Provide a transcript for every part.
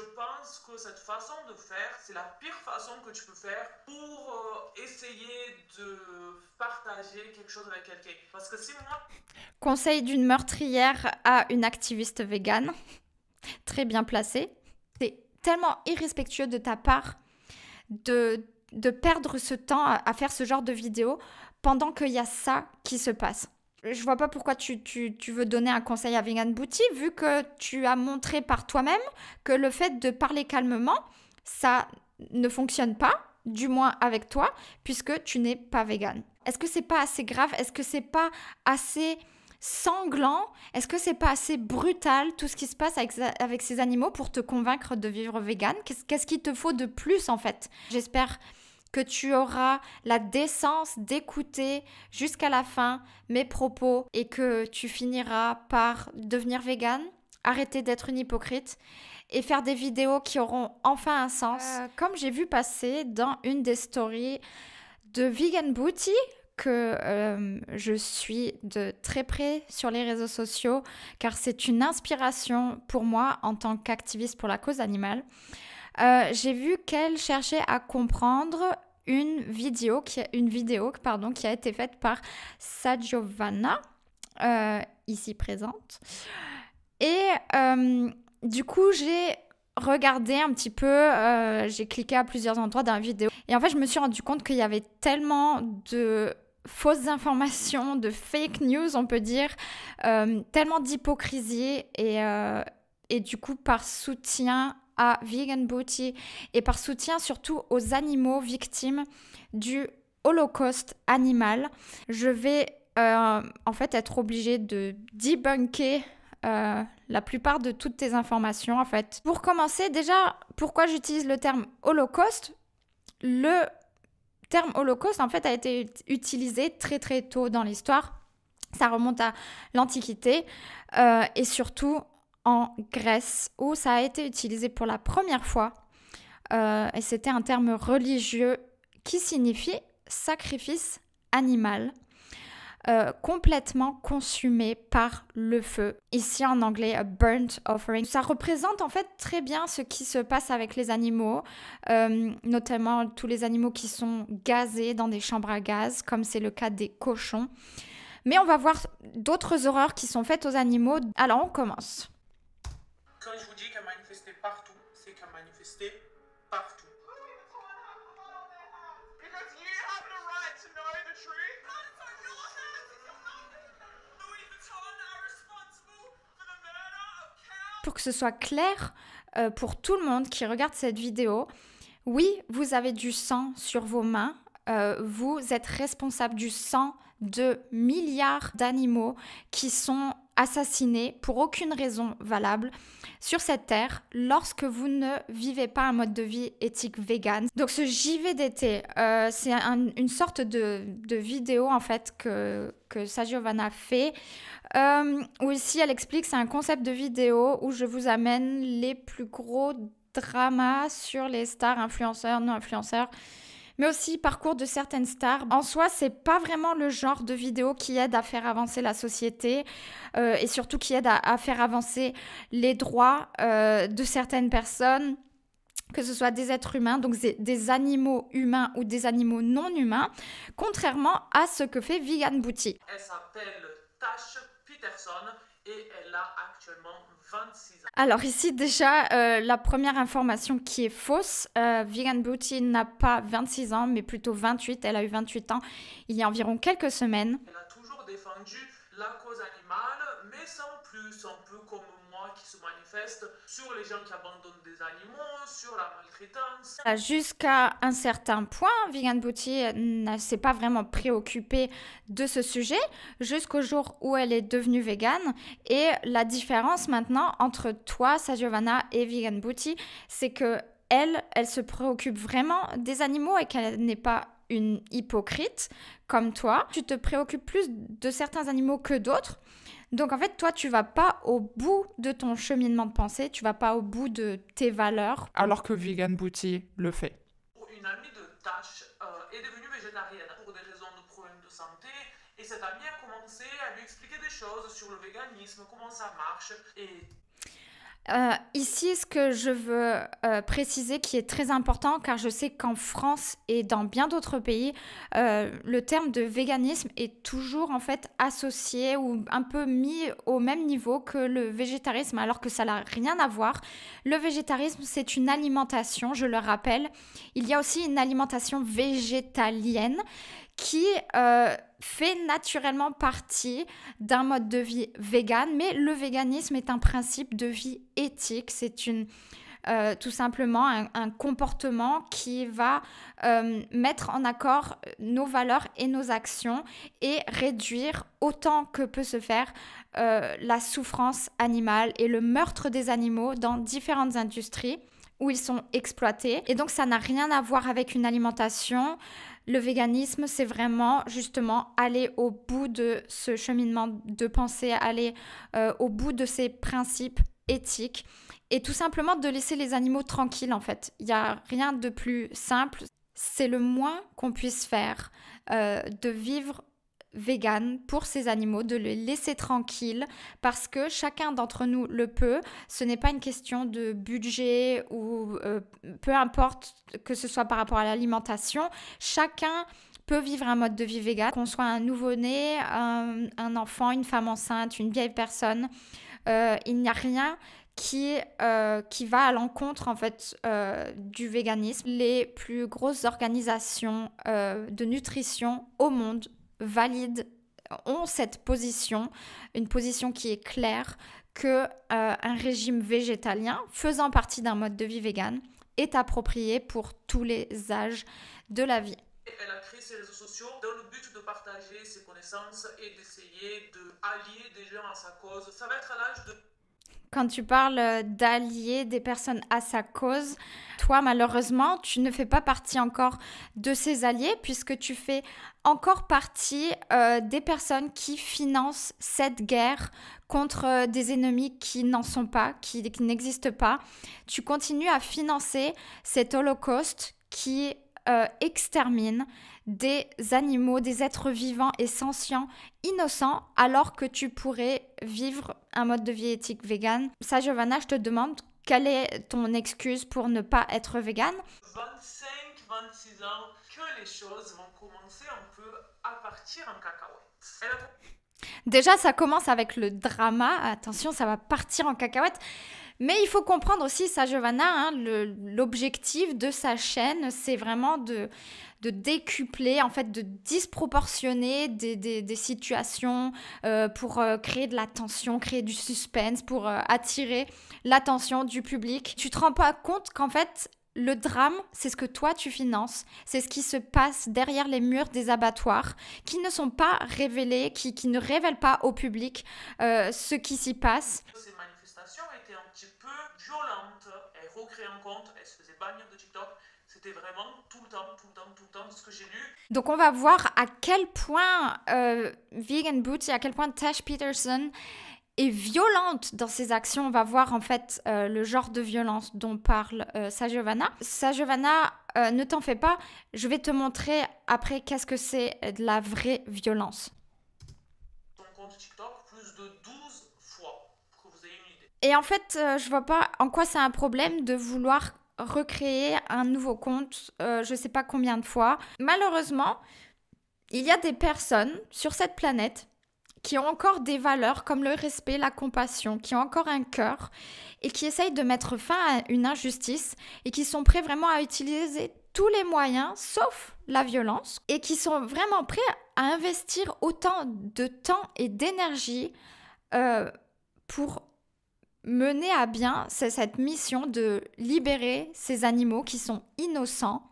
je pense que cette façon de faire, c'est la pire façon que tu peux faire pour euh, essayer de partager quelque chose avec quelqu'un. Parce que si moi... Conseil d'une meurtrière à une activiste végane, très bien placé. C'est tellement irrespectueux de ta part de, perdre ce temps à, à faire ce genre de vidéo pendant qu'il y a ça qui se passe je vois pas pourquoi tu, veux donner un conseil à Vegan Bouti, vu que tu as montré par toi-même que le fait de parler calmement, ça ne fonctionne pas, du moins avec toi, puisque tu n'es pas vegan. Est-ce que c'est pas assez grave Est-ce que c'est pas assez sanglant Est-ce que c'est pas assez brutal tout ce qui se passe avec, ces animaux pour te convaincre de vivre vegan Qu'est-ce qu'il te faut de plus en fait J'espère que tu auras la décence d'écouter jusqu'à la fin mes propos et que tu finiras par devenir végane, arrêter d'être une hypocrite et faire des vidéos qui auront enfin un sens. Euh, comme j'ai vu passer dans une des stories de Vegan Booty, que euh, je suis de très près sur les réseaux sociaux car c'est une inspiration pour moi en tant qu'activiste pour la cause animale. Euh, j'ai vu qu'elle cherchait à comprendre une vidéo, qui, une vidéo pardon, qui a été faite par Sagiovanna, euh, ici présente. Et euh, du coup, j'ai regardé un petit peu, j'ai cliqué à plusieurs endroits dans la vidéo. Et en fait, je me suis rendu compte qu'il y avait tellement de fausses informations, de fake news, on peut dire, tellement d'hypocrisie et, et du coup, par soutien à Vegan booty et par soutien surtout aux animaux victimes du holocauste animal. Je vais euh, en fait être obligée de debunker euh, la plupart de toutes tes informations en fait. Pour commencer, déjà, pourquoi j'utilise le terme holocauste Le terme holocauste en fait a été utilisé très très tôt dans l'histoire. Ça remonte à l'Antiquité euh, et surtout en Grèce où ça a été utilisé pour la première fois. Euh, et c'était un terme religieux qui signifie sacrifice animal. Euh, complètement consumé par le feu. Ici en anglais, a burnt offering. Ça représente en fait très bien ce qui se passe avec les animaux, euh, notamment tous les animaux qui sont gazés dans des chambres à gaz, comme c'est le cas des cochons. Mais on va voir d'autres horreurs qui sont faites aux animaux. Alors on commence. Quand je vous dis qu'à manifester partout, c'est qu'à manifester partout. Pour que ce soit clair euh, pour tout le monde qui regarde cette vidéo, oui, vous avez du sang sur vos mains, euh, vous êtes responsable du sang de milliards d'animaux qui sont assassinés pour aucune raison valable sur cette terre lorsque vous ne vivez pas un mode de vie éthique vegan. Donc ce JVDT, d'été, euh, c'est une sorte de, vidéo en fait que, que Giovanna fait. Euh, où ici elle explique, c'est un concept de vidéo où je vous amène les plus gros dramas sur les stars, influenceurs, non influenceurs mais aussi parcours de certaines stars. En soi, c'est pas vraiment le genre de vidéo qui aide à faire avancer la société euh, et surtout qui aide à, faire avancer les droits euh, de certaines personnes que ce soit des êtres humains, donc des animaux humains ou des animaux non humains, contrairement à ce que fait Vegan Bouti. Elle s'appelle Tash Peterson et elle a actuellement alors ici déjà, euh, la première information qui est fausse, euh, Vegan Beauty n'a pas 26 ans, mais plutôt 28, elle a eu 28 ans il y a environ quelques semaines. sur les gens qui abandonnent des animaux, sur la maltraitance. Jusqu'à un certain point, Vegan Beauty ne s'est pas vraiment préoccupée de ce sujet jusqu'au jour où elle est devenue végane. Et la différence maintenant entre toi, Sa et Vegan Beauty, c'est que elle, elle se préoccupe vraiment des animaux et qu'elle n'est pas une hypocrite comme toi. Tu te préoccupes plus de certains animaux que d'autres. Donc en fait, toi, tu vas pas au bout de ton cheminement de pensée, tu vas pas au bout de tes valeurs. Alors que Vegan Booty le fait. Une amie de Tash euh, est devenue végétarienne pour des raisons de problèmes de santé. Et cette amie a commencé à lui expliquer des choses sur le véganisme, comment ça marche. Et euh, ici, ce que je veux euh, préciser qui est très important, car je sais qu'en France et dans bien d'autres pays, euh, le terme de véganisme est toujours en fait associé ou un peu mis au même niveau que le végétarisme, alors que ça n'a rien à voir. Le végétarisme, c'est une alimentation, je le rappelle. Il y a aussi une alimentation végétalienne qui euh, fait naturellement partie d'un mode de vie vegan, mais le véganisme est un principe de vie éthique, c'est une... Euh, tout simplement un, comportement qui va euh, mettre en accord nos valeurs et nos actions et réduire autant que peut se faire la souffrance animale et le meurtre des animaux dans différentes industries où ils sont exploités. Et donc ça n'a rien à voir avec une alimentation le véganisme, c'est vraiment justement aller au bout de ce cheminement de pensée, aller euh, au bout de ces principes éthiques et tout simplement de laisser les animaux tranquilles en fait. Il n'y a rien de plus simple. C'est le moins qu'on puisse faire, euh, de vivre vegan pour ces animaux, de les laisser tranquilles parce que chacun d'entre nous le peut. Ce n'est pas une question de budget ou euh, peu importe que ce soit par rapport à l'alimentation. Chacun peut vivre un mode de vie vegan, qu'on soit un nouveau-né, un, enfant, une femme enceinte, une vieille personne. Euh, il n'y a rien qui, euh, qui va à l'encontre en fait du véganisme. Les plus grosses organisations de nutrition au monde valident, ont cette position, une position qui est claire que euh, un régime végétalien faisant partie d'un mode de vie vegan est approprié pour tous les âges de la vie. Elle a créé ses réseaux sociaux dans le but de partager ses connaissances et d'essayer de allier des gens à sa cause. Ça va être à l'âge de quand tu parles euh, d'allier des personnes à sa cause, toi malheureusement, tu ne fais pas partie encore de ces alliés puisque tu fais encore partie euh, des personnes qui financent cette guerre contre euh, des ennemis qui n'en sont pas, qui, qui n'existent pas. Tu continues à financer cet holocauste qui euh, extermine des animaux, des êtres vivants et sentients, innocents, alors que tu pourrais vivre un mode de vie éthique vegan. Ça, Giovanna, je te demande, quelle est ton excuse pour ne pas être vegan 25, 26 ans, que les choses vont commencer un peu à partir en cacahuète. Déjà, ça commence avec le drama. Attention, ça va partir en cacahuète. Mais il faut comprendre aussi, ça, Giovanna, hein, l'objectif de sa chaîne, c'est vraiment de, de décupler, en fait, de disproportionner des, situations euh, pour euh, créer de la tension, créer du suspense, pour euh, attirer l'attention du public. Tu te rends pas compte qu'en fait, le drame, c'est ce que toi tu finances, c'est ce qui se passe derrière les murs des abattoirs, qui ne sont pas révélés, qui, qui ne révèlent pas au public ce qui s'y passe. C'était vraiment Donc on va voir à quel point euh, Vegan et à quel point Tash Peterson est violente dans ses actions. On va voir en fait euh, le genre de violence dont parle Giovanna. Euh, Sajovana. Sajovana, euh, ne t'en fais pas, je vais te montrer après qu'est-ce que c'est de la vraie violence. Et en fait, euh, je vois pas en quoi c'est un problème de vouloir recréer un nouveau compte, euh, je sais pas combien de fois. Malheureusement, il y a des personnes sur cette planète qui ont encore des valeurs comme le respect, la compassion, qui ont encore un cœur et qui essayent de mettre fin à une injustice et qui sont prêts vraiment à utiliser tous les moyens sauf la violence et qui sont vraiment prêts à investir autant de temps et d'énergie euh, pour mener à bien cette mission de libérer ces animaux qui sont innocents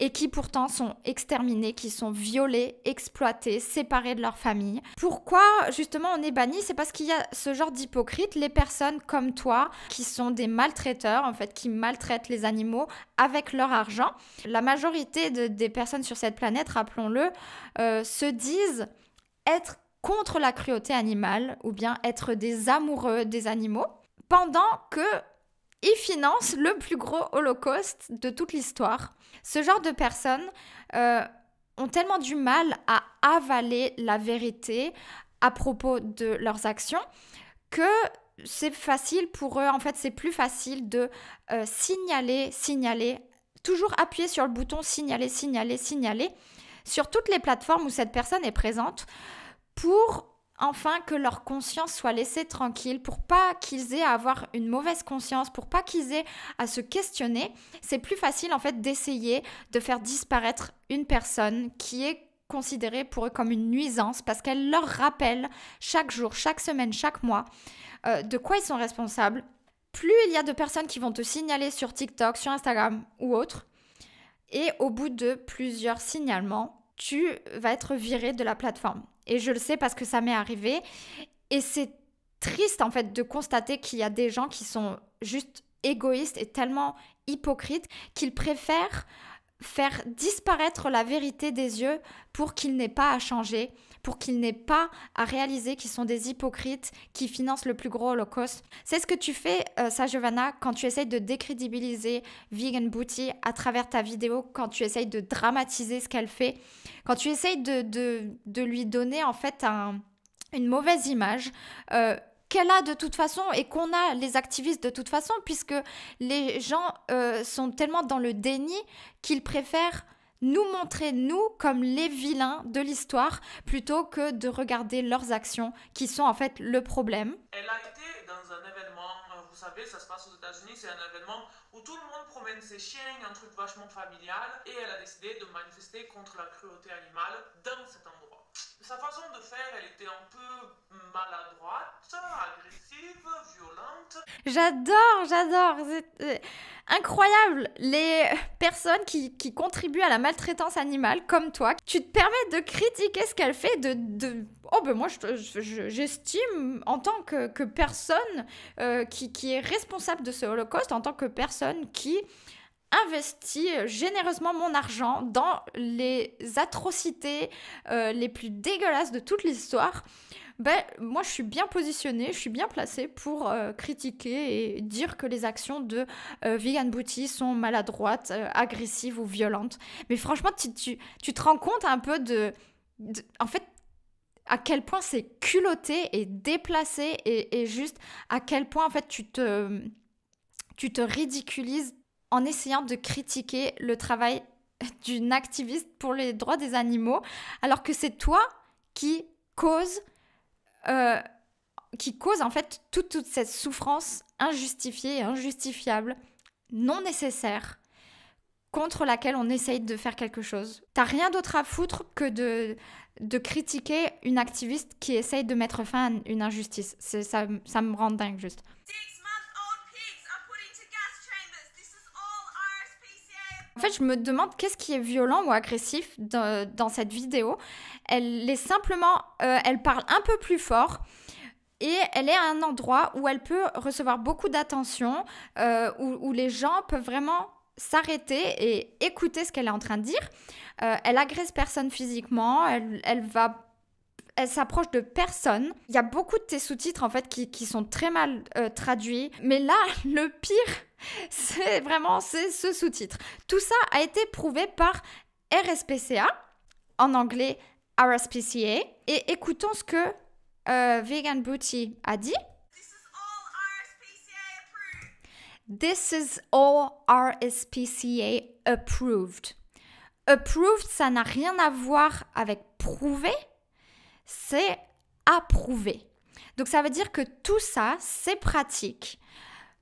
et qui pourtant sont exterminés, qui sont violés, exploités, séparés de leur famille. Pourquoi justement on est banni C'est parce qu'il y a ce genre d'hypocrite, les personnes comme toi qui sont des maltraiteurs en fait, qui maltraitent les animaux avec leur argent. La majorité des personnes sur cette planète, rappelons-le, euh, se disent être contre la cruauté animale ou bien être des amoureux des animaux pendant que il finance le plus gros holocauste de toute l'histoire. Ce genre de personnes euh, ont tellement du mal à avaler la vérité à propos de leurs actions que c'est facile pour eux, en fait c'est plus facile de euh, signaler, signaler, toujours appuyer sur le bouton signaler, signaler, signaler sur toutes les plateformes où cette personne est présente pour enfin que leur conscience soit laissée tranquille pour pas qu'ils aient à avoir une mauvaise conscience, pour pas qu'ils aient à se questionner. C'est plus facile en fait d'essayer de faire disparaître une personne qui est considérée pour eux comme une nuisance parce qu'elle leur rappelle chaque jour, chaque semaine, chaque mois euh, de quoi ils sont responsables. Plus il y a de personnes qui vont te signaler sur TikTok, sur Instagram ou autre, et au bout de plusieurs signalements, tu vas être viré de la plateforme. Et je le sais parce que ça m'est arrivé. Et c'est triste en fait de constater qu'il y a des gens qui sont juste égoïstes et tellement hypocrites qu'ils préfèrent faire disparaître la vérité des yeux pour qu'il n'ait pas à changer pour qu'ils n'aient pas à réaliser qu'ils sont des hypocrites qui financent le plus gros holocauste. C'est ce que tu fais, euh, ça, Giovanna, quand tu essayes de décrédibiliser Vegan Booty à travers ta vidéo, quand tu essayes de dramatiser ce qu'elle fait, quand tu essayes de, lui donner en fait une mauvaise image. Euh, qu'elle a de toute façon et qu'on a les activistes de toute façon, puisque les gens euh, sont tellement dans le déni qu'ils préfèrent nous montrer nous comme les vilains de l'histoire plutôt que de regarder leurs actions qui sont en fait le problème. Elle a été dans un événement, euh, vous savez, ça se passe aux États-Unis, c'est un événement où tout le monde promène ses chiens, un truc vachement familial, et elle a décidé de manifester contre la cruauté animale dans cet endroit sa façon de faire, elle était un peu maladroite, agressive, violente. J'adore, j'adore. C'est euh, incroyable les personnes qui, qui, contribuent à la maltraitance animale comme toi. Tu te permets de critiquer ce qu'elle fait, de... de... Oh ben moi, j'estime en tant que, que personne euh, qui, qui, est responsable de ce holocauste, en tant que personne qui investi euh, généreusement mon argent dans les atrocités euh, les plus dégueulasses de toute l'histoire, ben, moi je suis bien positionnée, je suis bien placée pour euh, critiquer et dire que les actions de Vegan Booty sont maladroites, agressives ou violentes. Mais franchement, tu, tu, te rends compte un peu de, de en fait, à quel point c'est culotté et déplacé et, et, juste à quel point en fait tu te, tu te ridiculises en essayant de critiquer le travail d'une activiste pour les droits des animaux, alors que c'est toi qui cause, euh, qui cause en fait toute, cette souffrance injustifiée et injustifiable, non nécessaire, contre laquelle on essaye de faire quelque chose. T'as rien d'autre à foutre que de, de critiquer une activiste qui essaye de mettre fin à une injustice. Ça, ça me rend dingue juste. En fait, je me demande qu'est-ce qui est violent ou agressif dans cette vidéo. Elle est simplement, euh, elle parle un peu plus fort. Et elle est à un endroit où elle peut recevoir beaucoup d'attention, euh, où, les gens peuvent vraiment s'arrêter et écouter ce qu'elle est en train de dire. Euh, elle agresse personne physiquement, elle va elle s'approche de personne. Il y a beaucoup de tes sous-titres en fait qui, sont très mal euh, traduits. Mais là, le pire, c'est vraiment c'est ce sous-titre. Tout ça a été prouvé par RSPCA, en anglais RSPCA. Et écoutons ce que euh, Vegan Booty a dit. This is all RSPCA approved. Approved, ça n'a rien à voir avec prouvé, c'est approuvé. Donc ça veut dire que tout ça, ces pratiques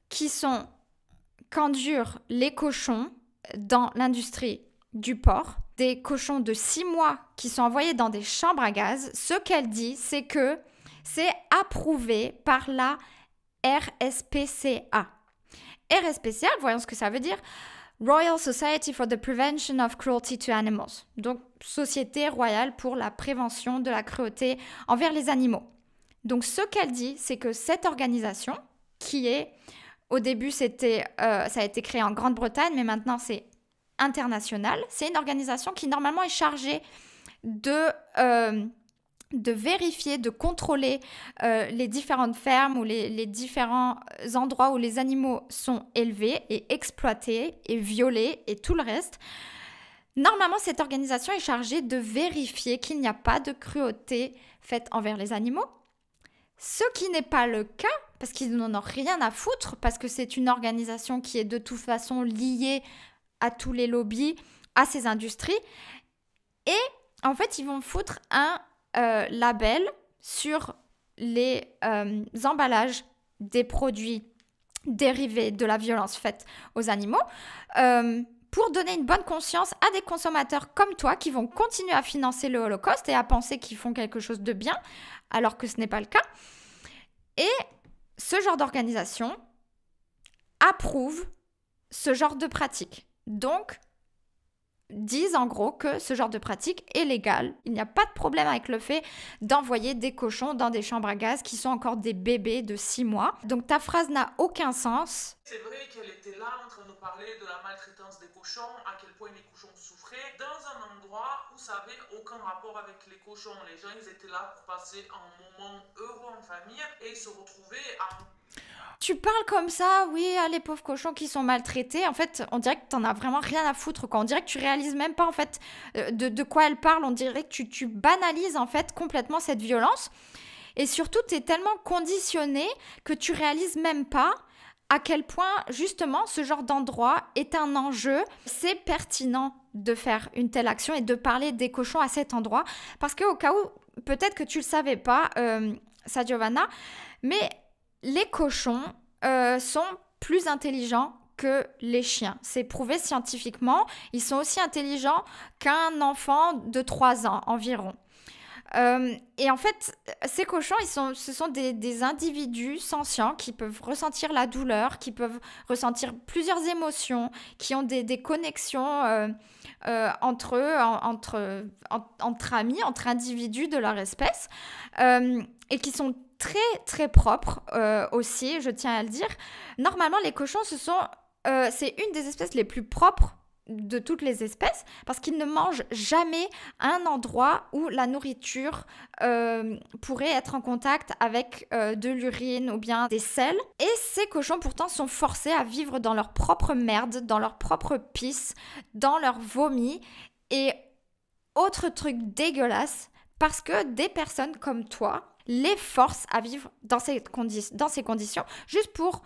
qui sont qu'endurent les cochons dans l'industrie du porc, des cochons de six mois qui sont envoyés dans des chambres à gaz, ce qu'elle dit, c'est que c'est approuvé par la RSPCA. RSPCA, voyons ce que ça veut dire, Royal Society for the Prevention of Cruelty to Animals, donc Société royale pour la prévention de la cruauté envers les animaux. Donc ce qu'elle dit, c'est que cette organisation, qui est, au début c'était, euh, ça a été créé en Grande-Bretagne, mais maintenant c'est international, c'est une organisation qui normalement est chargée de... Euh, de vérifier, de contrôler euh, les différentes fermes ou les, les, différents endroits où les animaux sont élevés et exploités et violés et tout le reste. Normalement, cette organisation est chargée de vérifier qu'il n'y a pas de cruauté faite envers les animaux, ce qui n'est pas le cas parce qu'ils n'en ont rien à foutre, parce que c'est une organisation qui est de toute façon liée à tous les lobbies, à ces industries. Et en fait, ils vont foutre un euh, label sur les euh, emballages des produits dérivés de la violence faite aux animaux. Euh, pour donner une bonne conscience à des consommateurs comme toi qui vont continuer à financer le Holocauste et à penser qu'ils font quelque chose de bien, alors que ce n'est pas le cas. Et ce genre d'organisation approuve ce genre de pratique. Donc, disent en gros que ce genre de pratique est légale. Il n'y a pas de problème avec le fait d'envoyer des cochons dans des chambres à gaz qui sont encore des bébés de 6 mois. Donc ta phrase n'a aucun sens. C'est vrai qu'elle était là en train de parler de la maltraitance des cochons, à quel point les cochons souffraient, dans un endroit où ça n'avait aucun rapport avec les cochons. Les gens, étaient là pour passer un moment heureux en famille et se retrouver à... Tu parles comme ça, oui, à ah, les pauvres cochons qui sont maltraités. En fait, on dirait que t'en as vraiment rien à foutre. On dirait que tu réalises même pas en fait euh, de, quoi elle parle. On dirait que tu, tu banalises en fait complètement cette violence. Et surtout, tu es tellement conditionné que tu réalises même pas à quel point justement ce genre d'endroit est un enjeu. C'est pertinent de faire une telle action et de parler des cochons à cet endroit. Parce que au cas où, peut-être que tu le savais pas, euh, mais les cochons euh, sont plus intelligents que les chiens. C'est prouvé scientifiquement. Ils sont aussi intelligents qu'un enfant de 3 ans environ. Euh, et en fait, ces cochons, ils sont, ce sont des, individus sentients qui peuvent ressentir la douleur, qui peuvent ressentir plusieurs émotions, qui ont des, connexions euh, entre eux, entre, entre amis, entre individus de leur espèce, et qui sont très très propre euh, aussi, je tiens à le dire. Normalement, les cochons, ce sont, euh, c'est une des espèces les plus propres de toutes les espèces parce qu'ils ne mangent jamais un endroit où la nourriture euh, pourrait être en contact avec de l'urine ou bien des sels. Et ces cochons pourtant sont forcés à vivre dans leur propre merde, dans leur propre pisse, dans leur vomi et autres trucs dégueulasse parce que des personnes comme toi les force à vivre dans ces, conditions, juste pour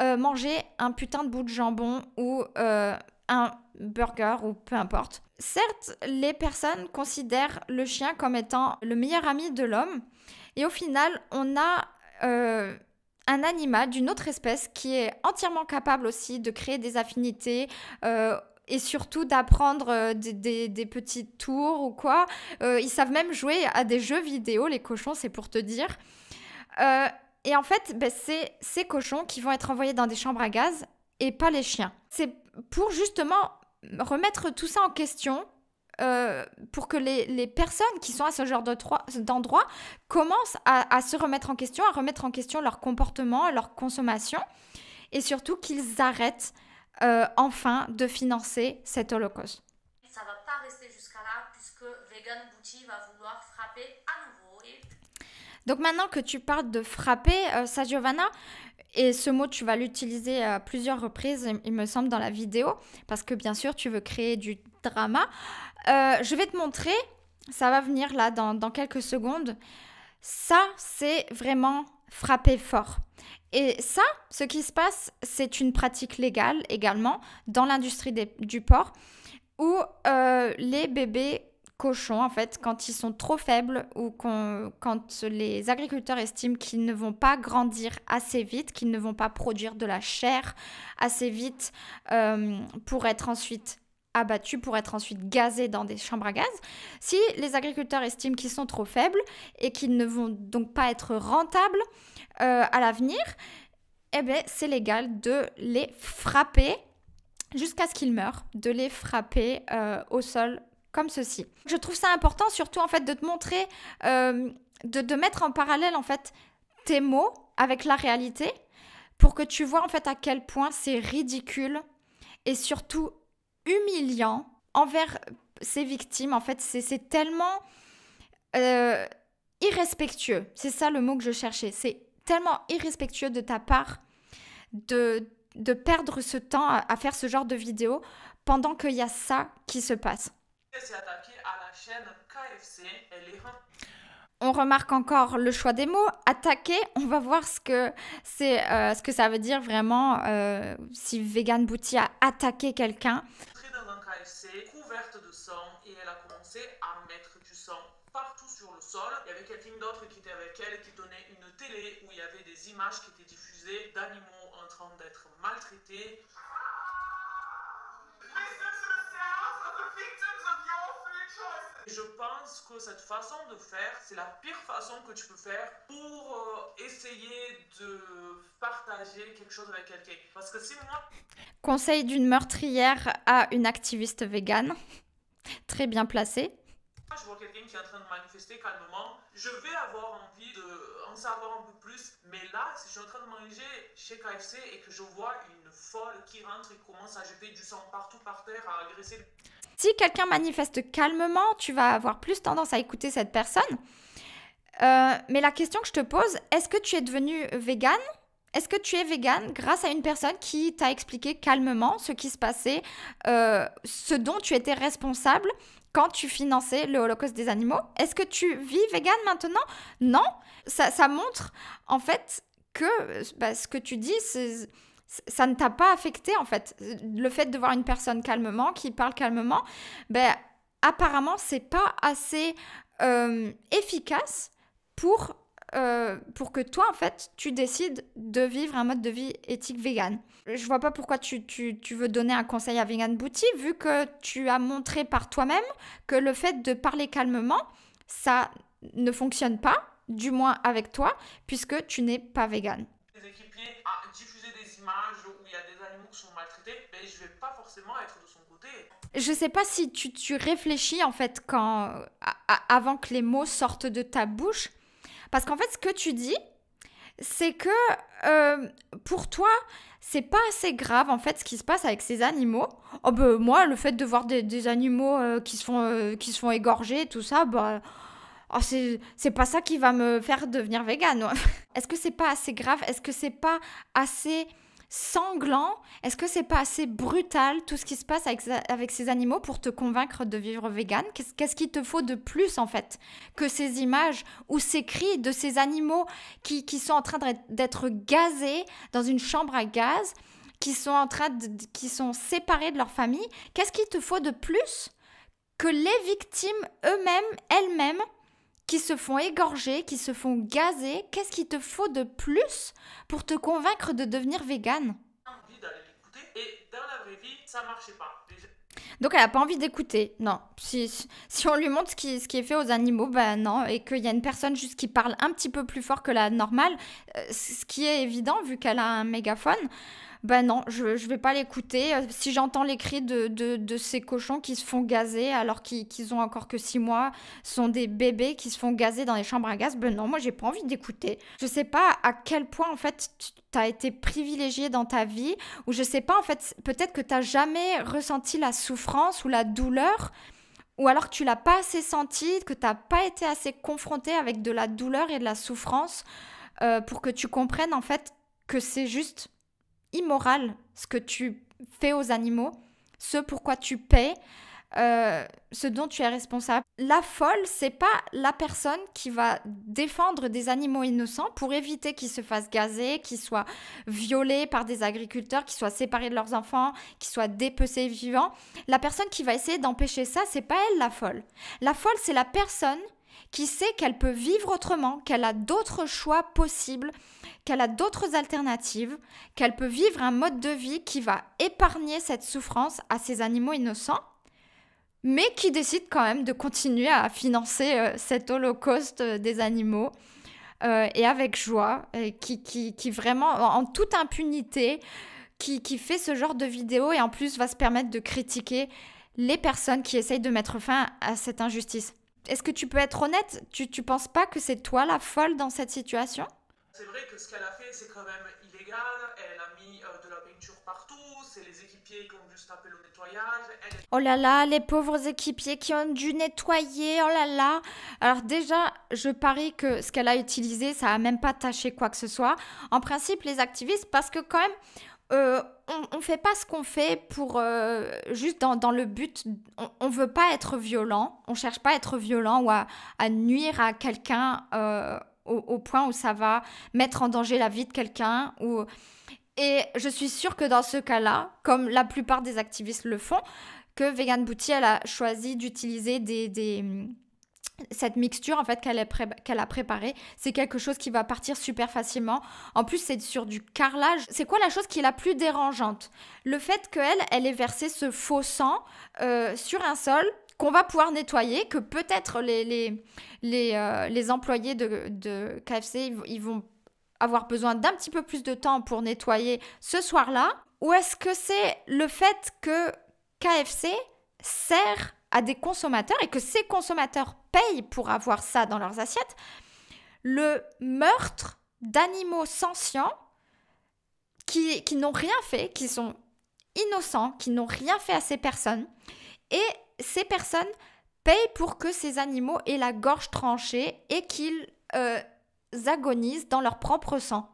euh, manger un putain de bout de jambon ou euh, un burger ou peu importe. Certes, les personnes considèrent le chien comme étant le meilleur ami de l'homme, et au final, on a... Euh, un animal d'une autre espèce qui est entièrement capable aussi de créer des affinités, et surtout d'apprendre euh, des, petits tours ou quoi. Euh, ils savent même jouer à des jeux vidéo, les cochons, c'est pour te dire. Euh, et en fait, ben, c'est ces cochons qui vont être envoyés dans des chambres à gaz et pas les chiens. C'est pour justement remettre tout ça en question pour que les, personnes qui sont à ce genre d'endroit commencent à, se remettre en question, à remettre en question leur comportement, leur consommation, et surtout qu'ils arrêtent euh, enfin de financer cet holocauste. Ça va pas rester jusqu'à là puisque Vegan va vouloir frapper à nouveau. Donc maintenant que tu parles de frapper, euh, Giovanna, et ce mot, tu vas l'utiliser à euh, plusieurs reprises, il me semble, dans la vidéo, parce que bien sûr, tu veux créer du drama. Euh, je vais te montrer, ça va venir là dans quelques secondes. Ça, c'est vraiment frapper fort. Et ça, ce qui se passe, c'est une pratique légale également dans l'industrie du porc où euh, les bébés cochons, en fait, quand ils sont trop faibles ou quand les agriculteurs estiment qu'ils ne vont pas grandir assez vite, qu'ils ne vont pas produire de la chair assez vite euh, pour être ensuite abattus pour être ensuite gazés dans des chambres à gaz, si les agriculteurs estiment qu'ils sont trop faibles et qu'ils ne vont donc pas être rentables euh, à l'avenir, eh bien c'est légal de les frapper jusqu'à ce qu'ils meurent, de les frapper euh, au sol comme ceci. Je trouve ça important surtout en fait de te montrer, euh, de, de mettre en parallèle en fait tes mots avec la réalité pour que tu vois en fait à quel point c'est ridicule et surtout humiliant envers ses victimes. En fait, c'est tellement euh, irrespectueux. C'est ça le mot que je cherchais. C'est tellement irrespectueux de ta part de, perdre ce temps à, faire ce genre de vidéo pendant qu'il y a ça qui se passe. On remarque encore le choix des mots. Attaquer, on va voir ce que, c'est, euh, ce que ça veut dire vraiment euh, si Vegan Bouti a attaqué quelqu'un. Il y avait quelqu'un d'autre qui était avec elle qui donnait une télé où il y avait des images qui étaient diffusées d'animaux en train d'être maltraités. Je pense que cette façon de faire, c'est la pire façon que tu peux faire pour euh, essayer de partager quelque chose avec quelqu'un. Parce que si moi... Conseil d'une meurtrière à une activiste végane. Très bien placé. Je vois quelqu'un qui est en train de manifester calmement. Je vais avoir envie de en savoir un peu plus. Mais là, je suis en train de manger chez KFC et que je vois une folle qui rentre et commence à jeter du sang partout par terre, à agresser. Si quelqu'un manifeste calmement, tu vas avoir plus tendance à écouter cette personne. Euh, mais la question que je te pose, est-ce que tu es devenu vegan est-ce que tu es vegan grâce à une personne qui t'a expliqué calmement ce qui se passait, euh, ce dont tu étais responsable quand tu finançais le holocauste des animaux. Est-ce que tu vis vegan maintenant Non. Ça, montre en fait que bah, ce que tu dis, ça ne t'a pas affecté en fait. Le fait de voir une personne calmement, qui parle calmement, ben apparemment c'est pas assez euh, efficace pour euh, pour que toi, en fait, tu décides de vivre un mode de vie éthique vegan. Je vois pas pourquoi tu, veux donner un conseil à Vegan boutique vu que tu as montré par toi-même que le fait de parler calmement, ça ne fonctionne pas, du moins avec toi, puisque tu n'es pas vegan. Les équipiers des images où il y a des animaux qui sont maltraités, je vais pas forcément être de son côté. Je sais pas si tu, réfléchis en fait quand, avant que les mots sortent de ta bouche, parce qu'en fait, ce que tu dis, c'est que euh, pour toi, c'est pas assez grave en fait ce qui se passe avec ces animaux. Oh ben, moi, le fait de voir des, animaux euh, qui, se font, euh, qui se font égorger, tout ça, bah. Oh, c'est pas ça qui va me faire devenir végane. Est-ce que c'est pas assez grave Est-ce que c'est pas assez sanglant Est-ce que c'est pas assez brutal tout ce qui se passe avec, ces animaux pour te convaincre de vivre vegan Qu'est-ce qu'il te faut de plus en fait que ces images ou ces cris de ces animaux qui, sont en train d'être gazés dans une chambre à gaz, qui sont en train de, qui sont séparés de leur famille Qu'est-ce qu'il te faut de plus que les victimes eux-mêmes, elles-mêmes, qui se font égorger, qui se font gazer. Qu'est-ce qu'il te faut de plus pour te convaincre de devenir végane Donc elle n'a pas envie d'écouter, non. Si, si on lui montre ce qui, ce qui est fait aux animaux, ben non, et qu'il y a une personne juste qui parle un petit peu plus fort que la normale, euh, ce qui est évident vu qu'elle a un mégaphone, ben non, je, ne vais pas l'écouter. Euh, si j'entends les cris de, de, ces cochons qui se font gazer alors qu'ils qu'ils ont encore que six mois, sont des bébés qui se font gazer dans les chambres à gaz, ben non, moi j'ai pas envie d'écouter. Je sais pas à quel point en fait tu as été privilégié dans ta vie, ou je sais pas en fait, peut-être que t'as jamais ressenti la souffrance ou la douleur ou alors que tu l'as pas assez senti, que tu n'as pas été assez confronté avec de la douleur et de la souffrance euh, pour que tu comprennes en fait que c'est juste immoral ce que tu fais aux animaux, ce pourquoi tu paies, euh, ce dont tu es responsable. La folle, c'est pas la personne qui va défendre des animaux innocents pour éviter qu'ils se fassent gazer, qu'ils soient violés par des agriculteurs, qu'ils soient séparés de leurs enfants, qu'ils soient dépecés vivants. La personne qui va essayer d'empêcher ça, c'est pas elle la folle. La folle, c'est la personne qui sait qu'elle peut vivre autrement, qu'elle a d'autres choix possibles, qu'elle a d'autres alternatives, qu'elle peut vivre un mode de vie qui va épargner cette souffrance à ces animaux innocents, mais qui décide quand même de continuer à financer euh, cet holocauste euh, des animaux. Euh, et avec joie, qui, vraiment, en toute impunité, qui, qui fait ce genre de vidéo et en plus va se permettre de critiquer les personnes qui essayent de mettre fin à cette injustice. Est-ce que tu peux être honnête Tu ne penses pas que c'est toi la folle dans cette situation C'est vrai que ce qu'elle a fait, c'est quand même illégal. Elle a mis euh, de la peinture partout. C'est les équipiers qui ont dû se taper le nettoyage. Oh là là, les pauvres équipiers qui ont dû nettoyer. Oh là là. Alors déjà, je parie que ce qu'elle a utilisé, ça a même pas taché quoi que ce soit. En principe, les activistes, parce que quand même euh, on, ne fait pas ce qu'on fait pour euh, juste dans, le but. On, ne veut pas être violent. On cherche pas à être violent ou à, nuire à quelqu'un euh, au, point où ça va mettre en danger la vie de quelqu'un. Ou... Et je suis sûre que dans ce cas-là, comme la plupart des activistes le font, que Vegan Bouti, elle a choisi d'utiliser des cette mixture en fait qu'elle a, préparée, c'est quelque chose qui va partir super facilement. En plus, c'est sur du carrelage. C'est quoi la chose qui est la plus dérangeante Le fait qu'elle, elle ait versé ce faux sang euh, sur un sol qu'on va pouvoir nettoyer, que peut-être les, les, les, euh, les, employés de, KFC, vont avoir besoin d'un petit peu plus de temps pour nettoyer ce soir-là Ou est-ce que c'est le fait que KFC sert à des consommateurs et que ces consommateurs payent pour avoir ça dans leurs assiettes, le meurtre d'animaux sentients qui, qui n'ont rien fait, qui sont innocents, qui n'ont rien fait à ces personnes. Et ces personnes payent pour que ces animaux aient la gorge tranchée et qu'ils euh, agonisent dans leur propre sang.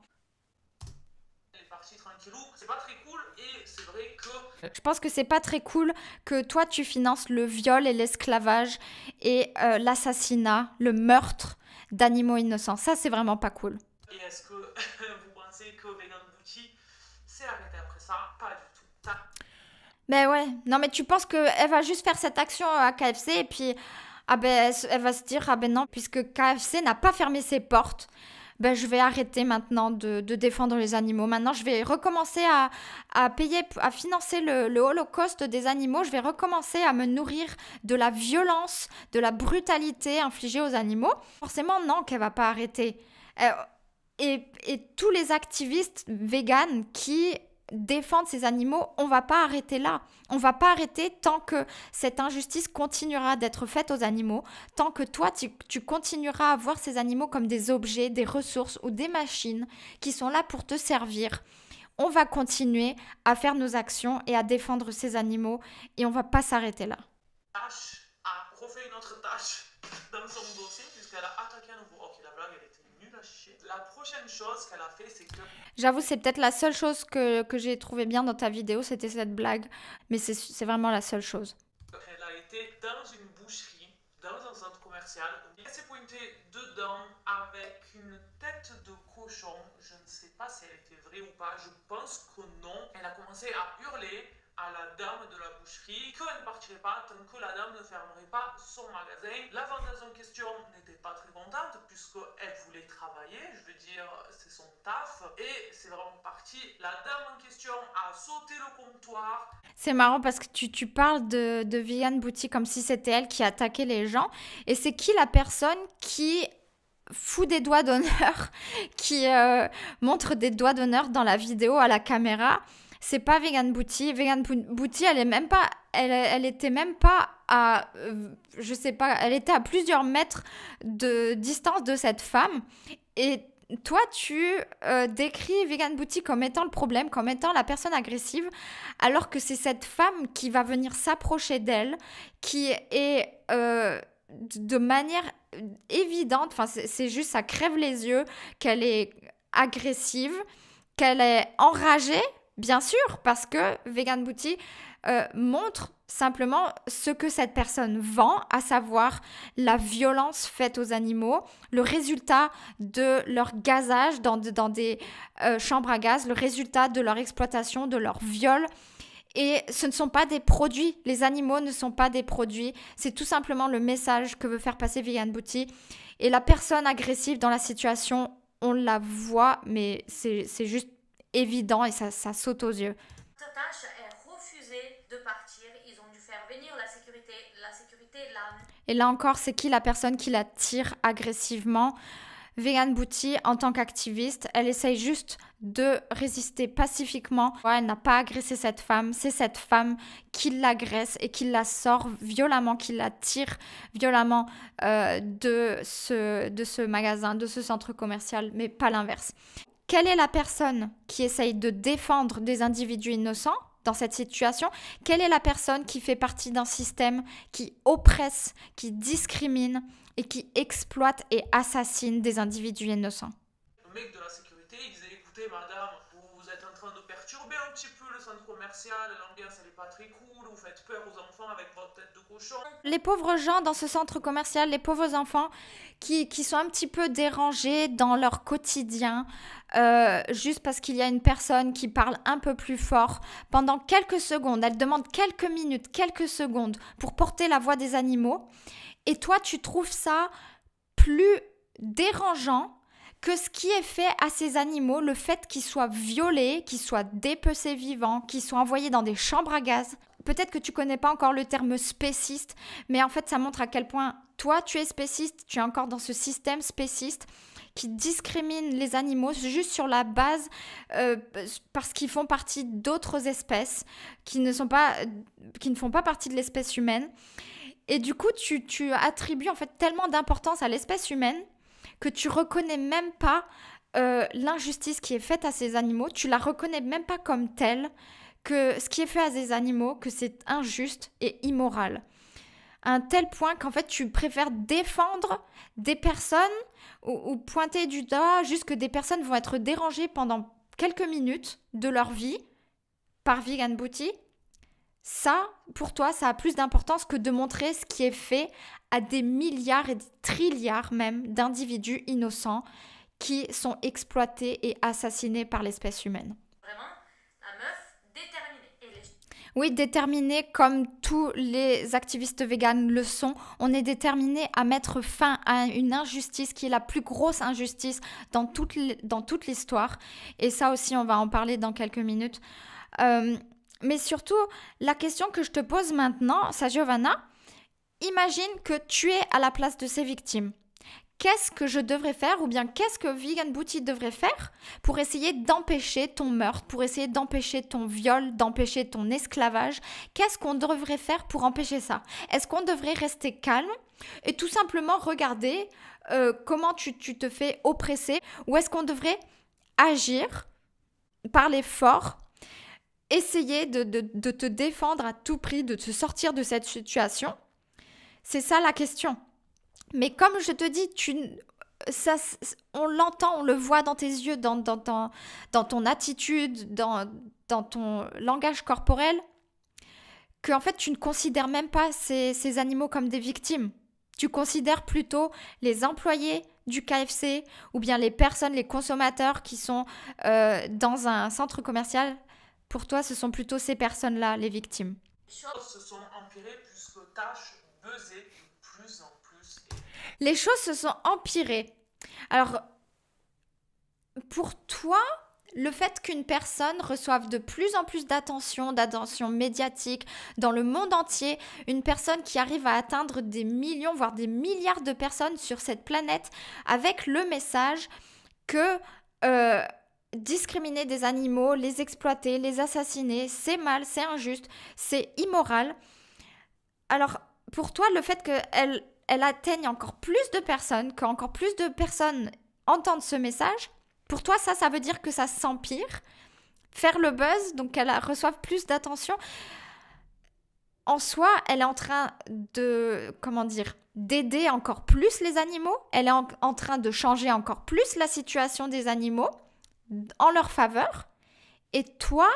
Je pense que c'est pas très cool que toi tu finances le viol et l'esclavage et euh, l'assassinat, le meurtre d'animaux innocents. Ça, c'est vraiment pas cool. Et est-ce que vous pensez que Vegan s'est arrêté après ça Pas du tout. Mais ben ouais, non mais tu penses qu'elle va juste faire cette action à KFC et puis ah ben, elle va se dire ah ben non, puisque KFC n'a pas fermé ses portes bah, je vais arrêter maintenant de, défendre les animaux. Maintenant, je vais recommencer à, payer, à financer le, holocauste des animaux. Je vais recommencer à me nourrir de la violence, de la brutalité infligée aux animaux. Forcément, non, qu'elle va pas arrêter. Euh, et, et, tous les activistes véganes qui défendre ces animaux, on va pas arrêter là. On va pas arrêter tant que cette injustice continuera d'être faite aux animaux, tant que toi, tu, continueras à voir ces animaux comme des objets, des ressources ou des machines qui sont là pour te servir. On va continuer à faire nos actions et à défendre ces animaux et on va pas s'arrêter là prochaine chose qu'elle a fait, c'est que... J'avoue, c'est peut-être la seule chose que, que j'ai trouvé bien dans ta vidéo, c'était cette blague. Mais c'est vraiment la seule chose. Elle a été dans une boucherie, dans un centre commercial. Elle s'est pointée dedans avec une tête de cochon. Je ne sais pas si elle était vraie ou pas. Je pense que non. Elle a commencé à hurler à la dame de la boucherie qu'elle ne partirait pas tant que la dame ne fermerait pas son magasin. La vendeuse en question n'était pas très contente puisqu'elle voulait travailler, je veux dire, c'est son taf. Et c'est vraiment parti. La dame en question a sauté le comptoir. C'est marrant parce que tu, tu parles de, de Bouty comme si c'était elle qui attaquait les gens. Et c'est qui la personne qui fout des doigts d'honneur, qui euh, montre des doigts d'honneur dans la vidéo à la caméra c'est pas Vegan Bouti, Vegan Bouti elle est même pas, elle, elle était même pas à, euh, je sais pas, elle était à plusieurs mètres de distance de cette femme. Et toi, tu euh, décris Vegan Bouti comme étant le problème, comme étant la personne agressive, alors que c'est cette femme qui va venir s'approcher d'elle, qui est euh, de manière évidente, enfin c'est juste ça crève les yeux qu'elle est agressive, qu'elle est enragée Bien sûr, parce que Vegan Booty euh, montre simplement ce que cette personne vend, à savoir la violence faite aux animaux, le résultat de leur gazage dans, des euh, chambres à gaz, le résultat de leur exploitation, de leur viol. Et ce ne sont pas des produits, les animaux ne sont pas des produits, c'est tout simplement le message que veut faire passer Vegan Booty. Et la personne agressive dans la situation, on la voit, mais c'est juste évident et ça, ça saute aux yeux. Et là encore, c'est qui la personne qui la tire agressivement Vegan Bouti, en tant qu'activiste, elle essaye juste de résister pacifiquement. elle n'a pas agressé cette femme. C'est cette femme qui l'agresse et qui la sort violemment, qui la tire violemment euh, de, ce, de ce magasin, de ce centre commercial, mais pas l'inverse quelle est la personne qui essaye de défendre des individus innocents dans cette situation Quelle est la personne qui fait partie d'un système qui oppresse, qui discrimine et qui exploite et assassine des individus innocents Le mec de la sécurité, il un petit peu le centre commercial, l'ambiance pas très cool, vous faites peur aux enfants avec votre tête de cochon. Les pauvres gens dans ce centre commercial, les pauvres enfants qui, qui sont un petit peu dérangés dans leur quotidien, euh, juste parce qu'il y a une personne qui parle un peu plus fort, pendant quelques secondes, elle demande quelques minutes, quelques secondes pour porter la voix des animaux, et toi tu trouves ça plus dérangeant que ce qui est fait à ces animaux, le fait qu'ils soient violés, qu'ils soient dépecés vivants, qu'ils soient envoyés dans des chambres à gaz, peut-être que tu connais pas encore le terme spéciste, mais en fait ça montre à quel point toi tu es spéciste, tu es encore dans ce système spéciste qui discrimine les animaux juste sur la base euh, parce qu'ils font partie d'autres espèces qui ne sont pas qui ne font pas partie de l'espèce humaine. Et du coup, tu, tu attribues en fait tellement d'importance à l'espèce humaine que tu reconnais même pas euh, l'injustice qui est faite à ces animaux, tu la reconnais même pas comme telle, que ce qui est fait à ces animaux, que c'est injuste et immoral. À un tel point qu'en fait tu préfères défendre des personnes ou, pointer du doigt juste que des personnes vont être dérangées pendant quelques minutes de leur vie par Vegan Booty ça, pour toi, ça a plus d'importance que de montrer ce qui est fait à des milliards et des trilliards même d'individus innocents qui sont exploités et assassinés par l'espèce humaine. Vraiment, Un meuf déterminée. Oui, déterminé comme tous les activistes véganes le sont. On est déterminé à mettre fin à une injustice qui est la plus grosse injustice dans toute l'histoire. Et ça aussi, on va en parler dans quelques minutes. Euh, mais surtout, la question que je te pose maintenant, ça Giovanna, imagine que tu es à la place de ces victimes. Qu'est-ce que je devrais faire ou bien qu'est-ce que Vegan Booty devrait faire pour essayer d'empêcher ton meurtre, pour essayer d'empêcher ton viol, d'empêcher ton esclavage Qu'est-ce qu'on devrait faire pour empêcher ça Est-ce qu'on devrait rester calme et tout simplement regarder euh, comment tu, tu te fais oppresser ou est-ce qu'on devrait agir, parler fort essayer de, de, de te défendre à tout prix, de te sortir de cette situation. C'est ça la question. Mais comme je te dis, tu, ça, on l'entend, on le voit dans tes yeux, dans, dans, ton attitude, dans, dans ton langage corporel, qu'en fait, tu ne considères même pas ces, ces, animaux comme des victimes. Tu considères plutôt les employés du KFC ou bien les personnes, les consommateurs qui sont euh, dans un centre commercial pour toi, ce sont plutôt ces personnes-là, les victimes. Les choses se sont empirées Alors, pour toi, le fait qu'une personne reçoive de plus en plus d'attention, d'attention médiatique dans le monde entier, une personne qui arrive à atteindre des millions, voire des milliards de personnes sur cette planète avec le message que euh, discriminer des animaux, les exploiter, les assassiner, c'est mal, c'est injuste, c'est immoral. Alors, pour toi, le fait qu'elle elle atteigne encore plus de personnes, qu'encore plus de personnes entendent ce message, pour toi, ça, ça veut dire que ça s'empire, faire le buzz, donc qu'elle reçoive plus d'attention. En soi, elle est en train de, comment dire, d'aider encore plus les animaux, elle est en train de changer encore plus la situation des animaux en leur faveur. Et toi,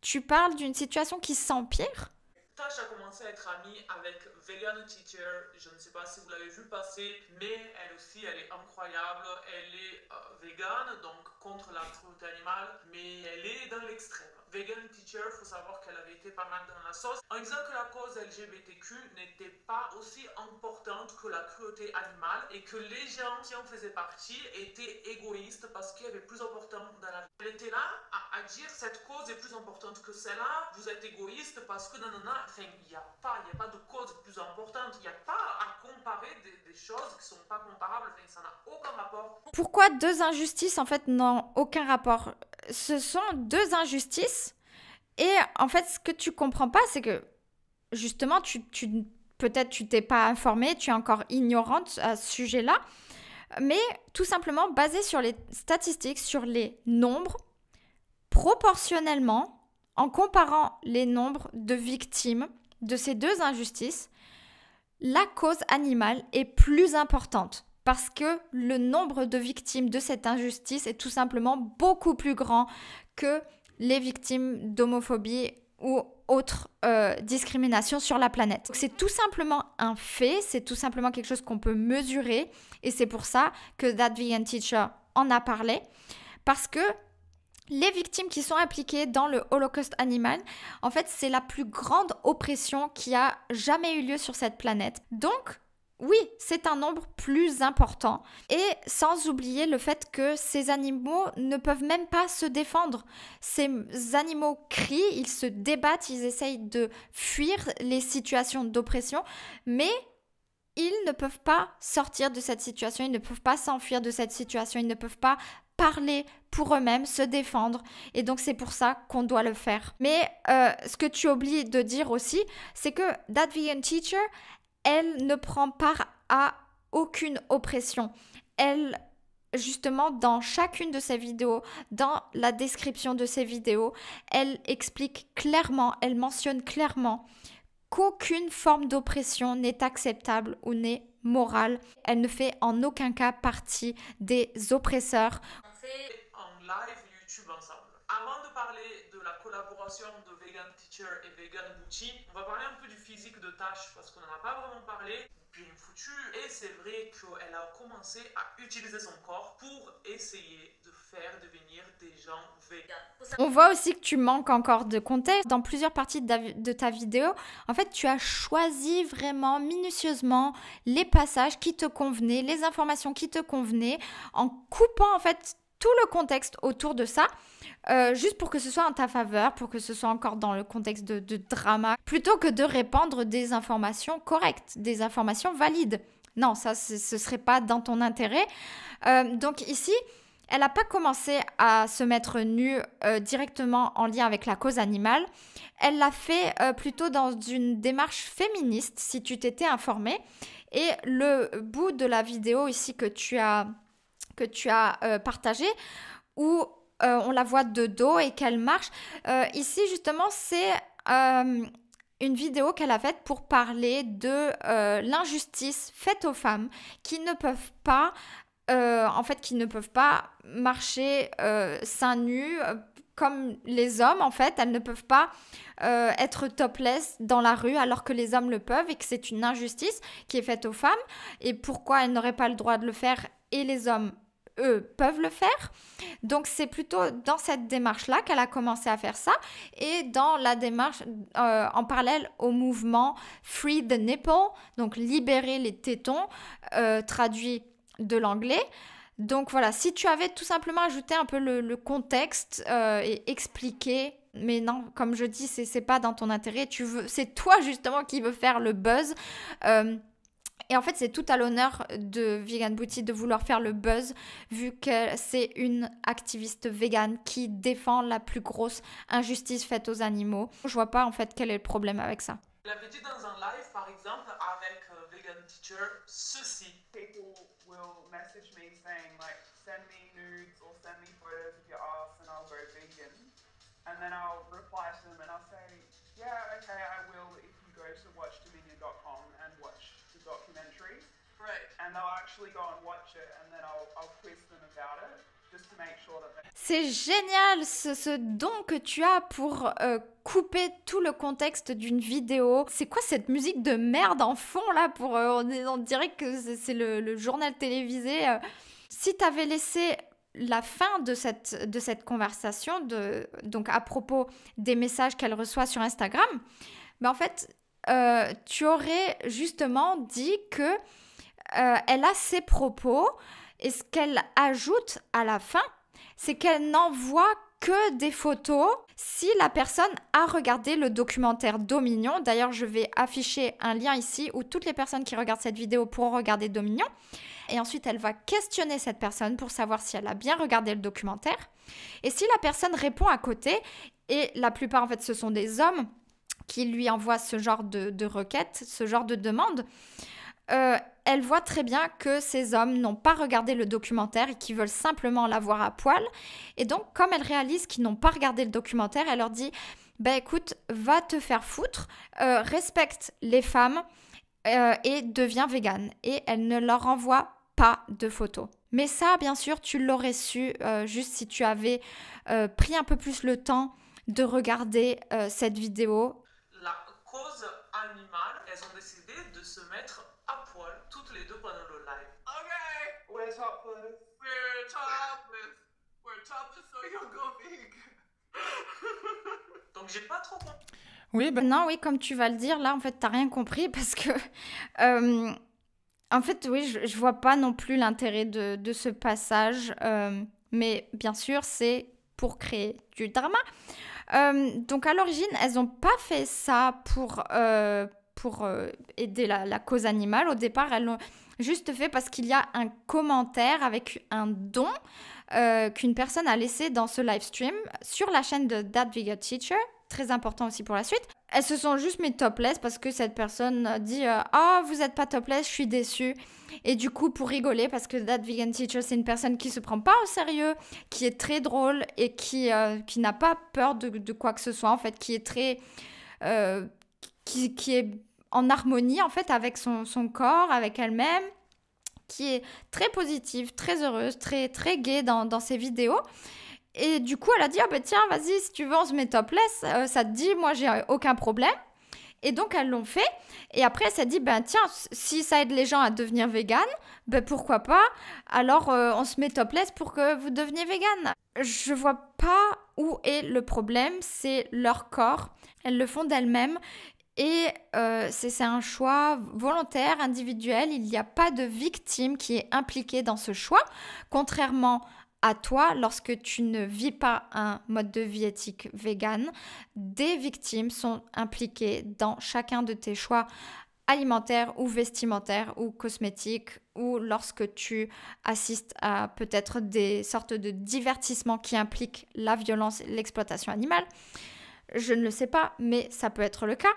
tu parles d'une situation qui s'empire. tâche a commencé à être amie avec vegan Teacher, je ne sais pas si vous l'avez vu passer, mais elle aussi, elle est incroyable. Elle est euh, vegan, donc contre la cruauté animale, mais elle est dans l'extrême. Vegan Teacher, faut savoir qu'elle avait été pas mal dans la sauce, en disant que la cause LGBTQ n'était pas aussi importante que la cruauté animale et que les gens qui en faisaient partie étaient égoïstes parce qu'il y avait plus important dans la vie. Elle était là à, dire cette cause est plus importante que celle-là, vous êtes égoïste parce que non non il n'y a pas, il n'y a pas de cause plus il n'y a pas à comparer des, choses qui ne sont pas comparables. ça n'a aucun rapport. Pourquoi deux injustices, en fait, n'ont aucun rapport Ce sont deux injustices. Et en fait, ce que tu comprends pas, c'est que justement, tu, tu peut-être tu t'es pas informée, tu es encore ignorante à ce sujet-là. Mais tout simplement, basé sur les statistiques, sur les nombres, proportionnellement, en comparant les nombres de victimes de ces deux injustices, la cause animale est plus importante parce que le nombre de victimes de cette injustice est tout simplement beaucoup plus grand que les victimes d'homophobie ou autres euh, discriminations sur la planète. C'est tout simplement un fait, c'est tout simplement quelque chose qu'on peut mesurer et c'est pour ça que That Vegan Teacher en a parlé parce que les victimes qui sont impliquées dans le holocauste animal, en fait, c'est la plus grande oppression qui a jamais eu lieu sur cette planète. Donc, oui, c'est un nombre plus important. Et sans oublier le fait que ces animaux ne peuvent même pas se défendre. Ces animaux crient, ils se débattent, ils essayent de fuir les situations d'oppression, mais ils ne peuvent pas sortir de cette situation, ils ne peuvent pas s'enfuir de cette situation, ils ne peuvent pas parler pour eux-mêmes, se défendre. Et donc c'est pour ça qu'on doit le faire. Mais euh, ce que tu oublies de dire aussi, c'est que That Teacher, elle ne prend part à aucune oppression. Elle justement dans chacune de ses vidéos, dans la description de ses vidéos, elle explique clairement, elle mentionne clairement qu'aucune forme d'oppression n'est acceptable ou n'est morale. Elle ne fait en aucun cas partie des oppresseurs en live YouTube ensemble. Avant de parler de la collaboration de Vegan Teacher et Vegan Boutique, on va parler un peu du physique de Tash parce qu'on n'en a pas vraiment parlé. Bien foutu. et c'est vrai qu'elle a commencé à utiliser son corps pour essayer de faire devenir des gens végans. On voit aussi que tu manques encore de contexte. Dans plusieurs parties de ta vidéo, en fait, tu as choisi vraiment minutieusement les passages qui te convenaient, les informations qui te convenaient, en coupant en fait tout le contexte autour de ça, euh, juste pour que ce soit en ta faveur, pour que ce soit encore dans le contexte de, drama, plutôt que de répandre des informations correctes, des informations valides. Non, ça, ce serait pas dans ton intérêt. Euh, donc ici, elle n'a pas commencé à se mettre nue euh, directement en lien avec la cause animale. Elle l'a fait plutôt dans une démarche féministe, si tu t'étais informée. Et le bout de la vidéo ici que tu as que tu as euh, partagé où euh, on la voit de dos et qu'elle marche. Euh, ici, justement, c'est une vidéo qu'elle a faite pour parler de l'injustice faite aux femmes qui ne peuvent pas, en fait, qui ne peuvent pas marcher seins nus comme les hommes, en fait, elles ne peuvent pas être topless dans la rue alors que les hommes le peuvent et que c'est une injustice qui est faite aux femmes. Et pourquoi elles n'auraient pas le droit de le faire et les hommes eux peuvent le faire. Donc c'est plutôt dans cette démarche-là qu'elle a commencé à faire ça et dans la démarche euh, en parallèle au mouvement Free the Nipple, donc libérer les tétons, euh, traduit de l'anglais. Donc voilà, si tu avais tout simplement ajouté un peu le, contexte euh, et expliqué mais non, comme je dis, c'est pas dans ton intérêt. Tu veux, c'est toi justement qui veux faire le buzz. Et en fait, c'est tout à l'honneur de Vegan Booty de vouloir faire le buzz, vu que c'est une activiste végane qui défend la plus grosse injustice faite aux animaux. Je vois pas en fait quel est le problème avec ça. Elle avait dit dans un live, par exemple, avec euh, Vegan Teacher, ceci. People will message me saying, like, send me nudes or send me photos of your ass and I'll go vegan. And then I'll C'est génial ce, don que tu as pour euh, couper tout le contexte d'une vidéo. C'est quoi cette musique de merde en fond là pour euh, on, dirait que c'est le, journal télévisé. Euh. Si tu avais laissé la fin de cette, de cette conversation, de, donc à propos des messages qu'elle reçoit sur Instagram, mais ben, en fait, tu aurais justement dit que euh, elle a ses propos et ce qu'elle ajoute à la fin, c'est qu'elle n'envoie que des photos si la personne a regardé le documentaire Dominion. D'ailleurs, je vais afficher un lien ici où toutes les personnes qui regardent cette vidéo pourront regarder Dominion. Et ensuite, elle va questionner cette personne pour savoir si elle a bien regardé le documentaire. Et si la personne répond à côté, et la plupart en fait ce sont des hommes qui lui envoient ce genre de, de requête, ce genre de demande, euh, elle voit très bien que ces hommes n'ont pas regardé le documentaire et qu'ils veulent simplement la voir à poil. Et donc, comme elle réalise qu'ils n'ont pas regardé le documentaire, elle leur dit Bah écoute, va te faire foutre, euh, respecte les femmes euh, et deviens végane. Et elle ne leur envoie pas de photos. Mais ça, bien sûr, tu l'aurais su juste si tu avais pris un peu plus le temps de regarder cette vidéo. La cause animale, elles ont décidé de se mettre Donc j'ai pas trop compris. Oui, ben... Non, oui, comme tu vas le dire, là, en fait, t'as rien compris parce que. Euh, en fait, oui, je, vois pas non plus l'intérêt de, ce passage. Euh, mais bien sûr, c'est pour créer du drama. Euh, donc à l'origine, elles ont pas fait ça pour, pour euh, aider la, cause animale. Au départ, elles l'ont juste fait parce qu'il y a un commentaire avec un don euh, qu'une personne a laissé dans ce live stream sur la chaîne de That Vegan Teacher. Très important aussi pour la suite. Elles se sont juste mis topless parce que cette personne dit euh, Ah, vous n'êtes pas topless, je suis déçue. Et du coup, pour rigoler, parce que That Vegan Teacher, c'est une personne qui se prend pas au sérieux, qui est très drôle et qui, qui n'a pas peur de, de, quoi que ce soit, en fait, qui est très. Qui, qui, est en harmonie en fait avec son, son corps, avec elle-même, qui est très positive, très heureuse, très, très gaie dans, dans ses vidéos. Et du coup, elle a dit, ah bah, tiens, vas-y, si tu veux, on se met topless, euh, ça te dit, moi, j'ai aucun problème. Et donc, elles l'ont fait. Et après, elle s'est dit, ben tiens, si ça aide les gens à devenir vegan, ben pourquoi pas Alors, euh, on se met topless pour que vous deveniez vegan. Je vois pas où est le problème, c'est leur corps. Elles le font d'elles-mêmes. Et euh, c'est un choix volontaire, individuel. Il n'y a pas de victime qui est impliquée dans ce choix, contrairement à toi lorsque tu ne vis pas un mode de vie éthique vegan. Des victimes sont impliquées dans chacun de tes choix alimentaires ou vestimentaires ou cosmétiques ou lorsque tu assistes à peut-être des sortes de divertissements qui impliquent la violence, l'exploitation animale. Je ne le sais pas, mais ça peut être le cas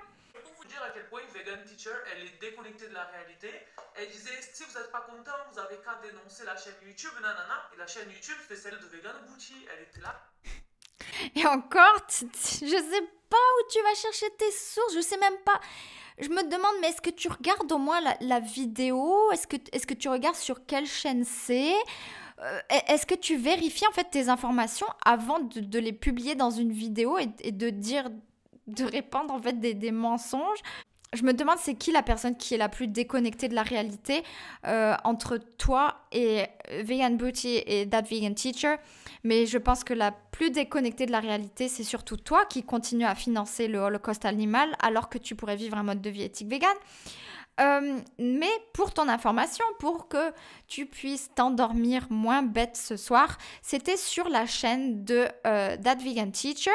à quel point Vegan Teacher, elle est déconnectée de la réalité. Elle disait, si vous n'êtes pas content, vous avez qu'à dénoncer la chaîne YouTube, nanana. Et la chaîne YouTube, c'était celle de Vegan Gucci, Elle était là. Et encore, je sais pas où tu vas chercher tes sources, je sais même pas. Je me demande, mais est-ce que tu regardes au moins la, vidéo Est-ce que, est que tu regardes sur quelle chaîne c'est euh, Est-ce que tu vérifies en fait tes informations avant de, les publier dans une vidéo et de dire de répandre en fait des, mensonges. Je me demande c'est qui la personne qui est la plus déconnectée de la réalité euh, entre toi et Vegan Beauty et That Vegan Teacher. Mais je pense que la plus déconnectée de la réalité, c'est surtout toi qui continues à financer le holocauste animal alors que tu pourrais vivre un mode de vie éthique vegan. Euh, mais pour ton information, pour que tu puisses t'endormir moins bête ce soir, c'était sur la chaîne de euh, That Vegan Teacher.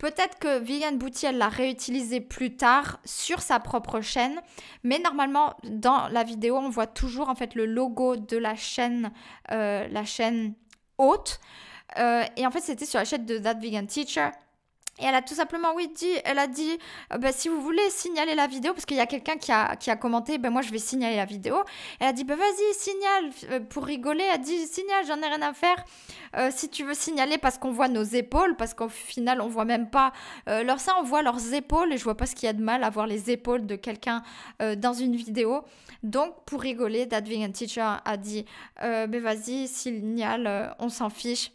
Peut-être que Vegan elle l'a réutilisé plus tard sur sa propre chaîne, mais normalement dans la vidéo on voit toujours en fait le logo de la chaîne, euh, la chaîne haute. Euh, et en fait c'était sur la chaîne de That Vegan Teacher et elle a tout simplement, oui, dit, elle a dit, euh, bah, si vous voulez signaler la vidéo, parce qu'il y a quelqu'un qui a, qui a commenté, ben moi je vais signaler la vidéo. Elle a dit, bah vas-y, signale, euh, pour rigoler, elle a dit, signale, j'en ai rien à faire. Euh, si tu veux signaler parce qu'on voit nos épaules, parce qu'au final on voit même pas leur sein, on voit leurs épaules et je vois pas ce qu'il y a de mal à voir les épaules de quelqu'un dans une vidéo. Donc pour rigoler, That Vegan Teacher a dit, ben vas-y, signale, on s'en fiche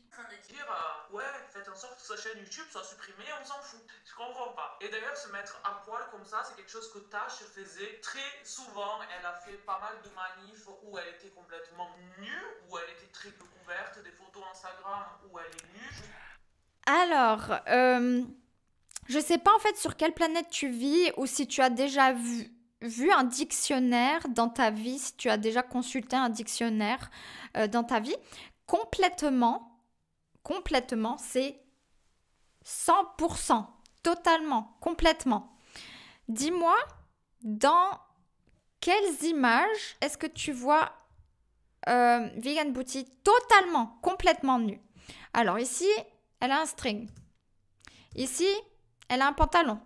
chaîne YouTube soit supprimée, on s'en fout. Je comprends pas. Et d'ailleurs, se mettre à poil comme ça, c'est quelque chose que Tash faisait très souvent. Elle a fait pas mal de manifs où elle était complètement nue, où elle était très peu couverte, des photos Instagram où elle est nue. Alors, euh, je sais pas en fait sur quelle planète tu vis ou si tu as déjà vu vu un dictionnaire dans ta vie, si tu as déjà consulté un dictionnaire euh, dans ta vie, complètement, complètement, c'est 100%, totalement, complètement. Dis-moi, dans quelles images est-ce que tu vois euh, Vegan Booty totalement, complètement nue Alors ici, elle a un string. Ici, elle a un pantalon.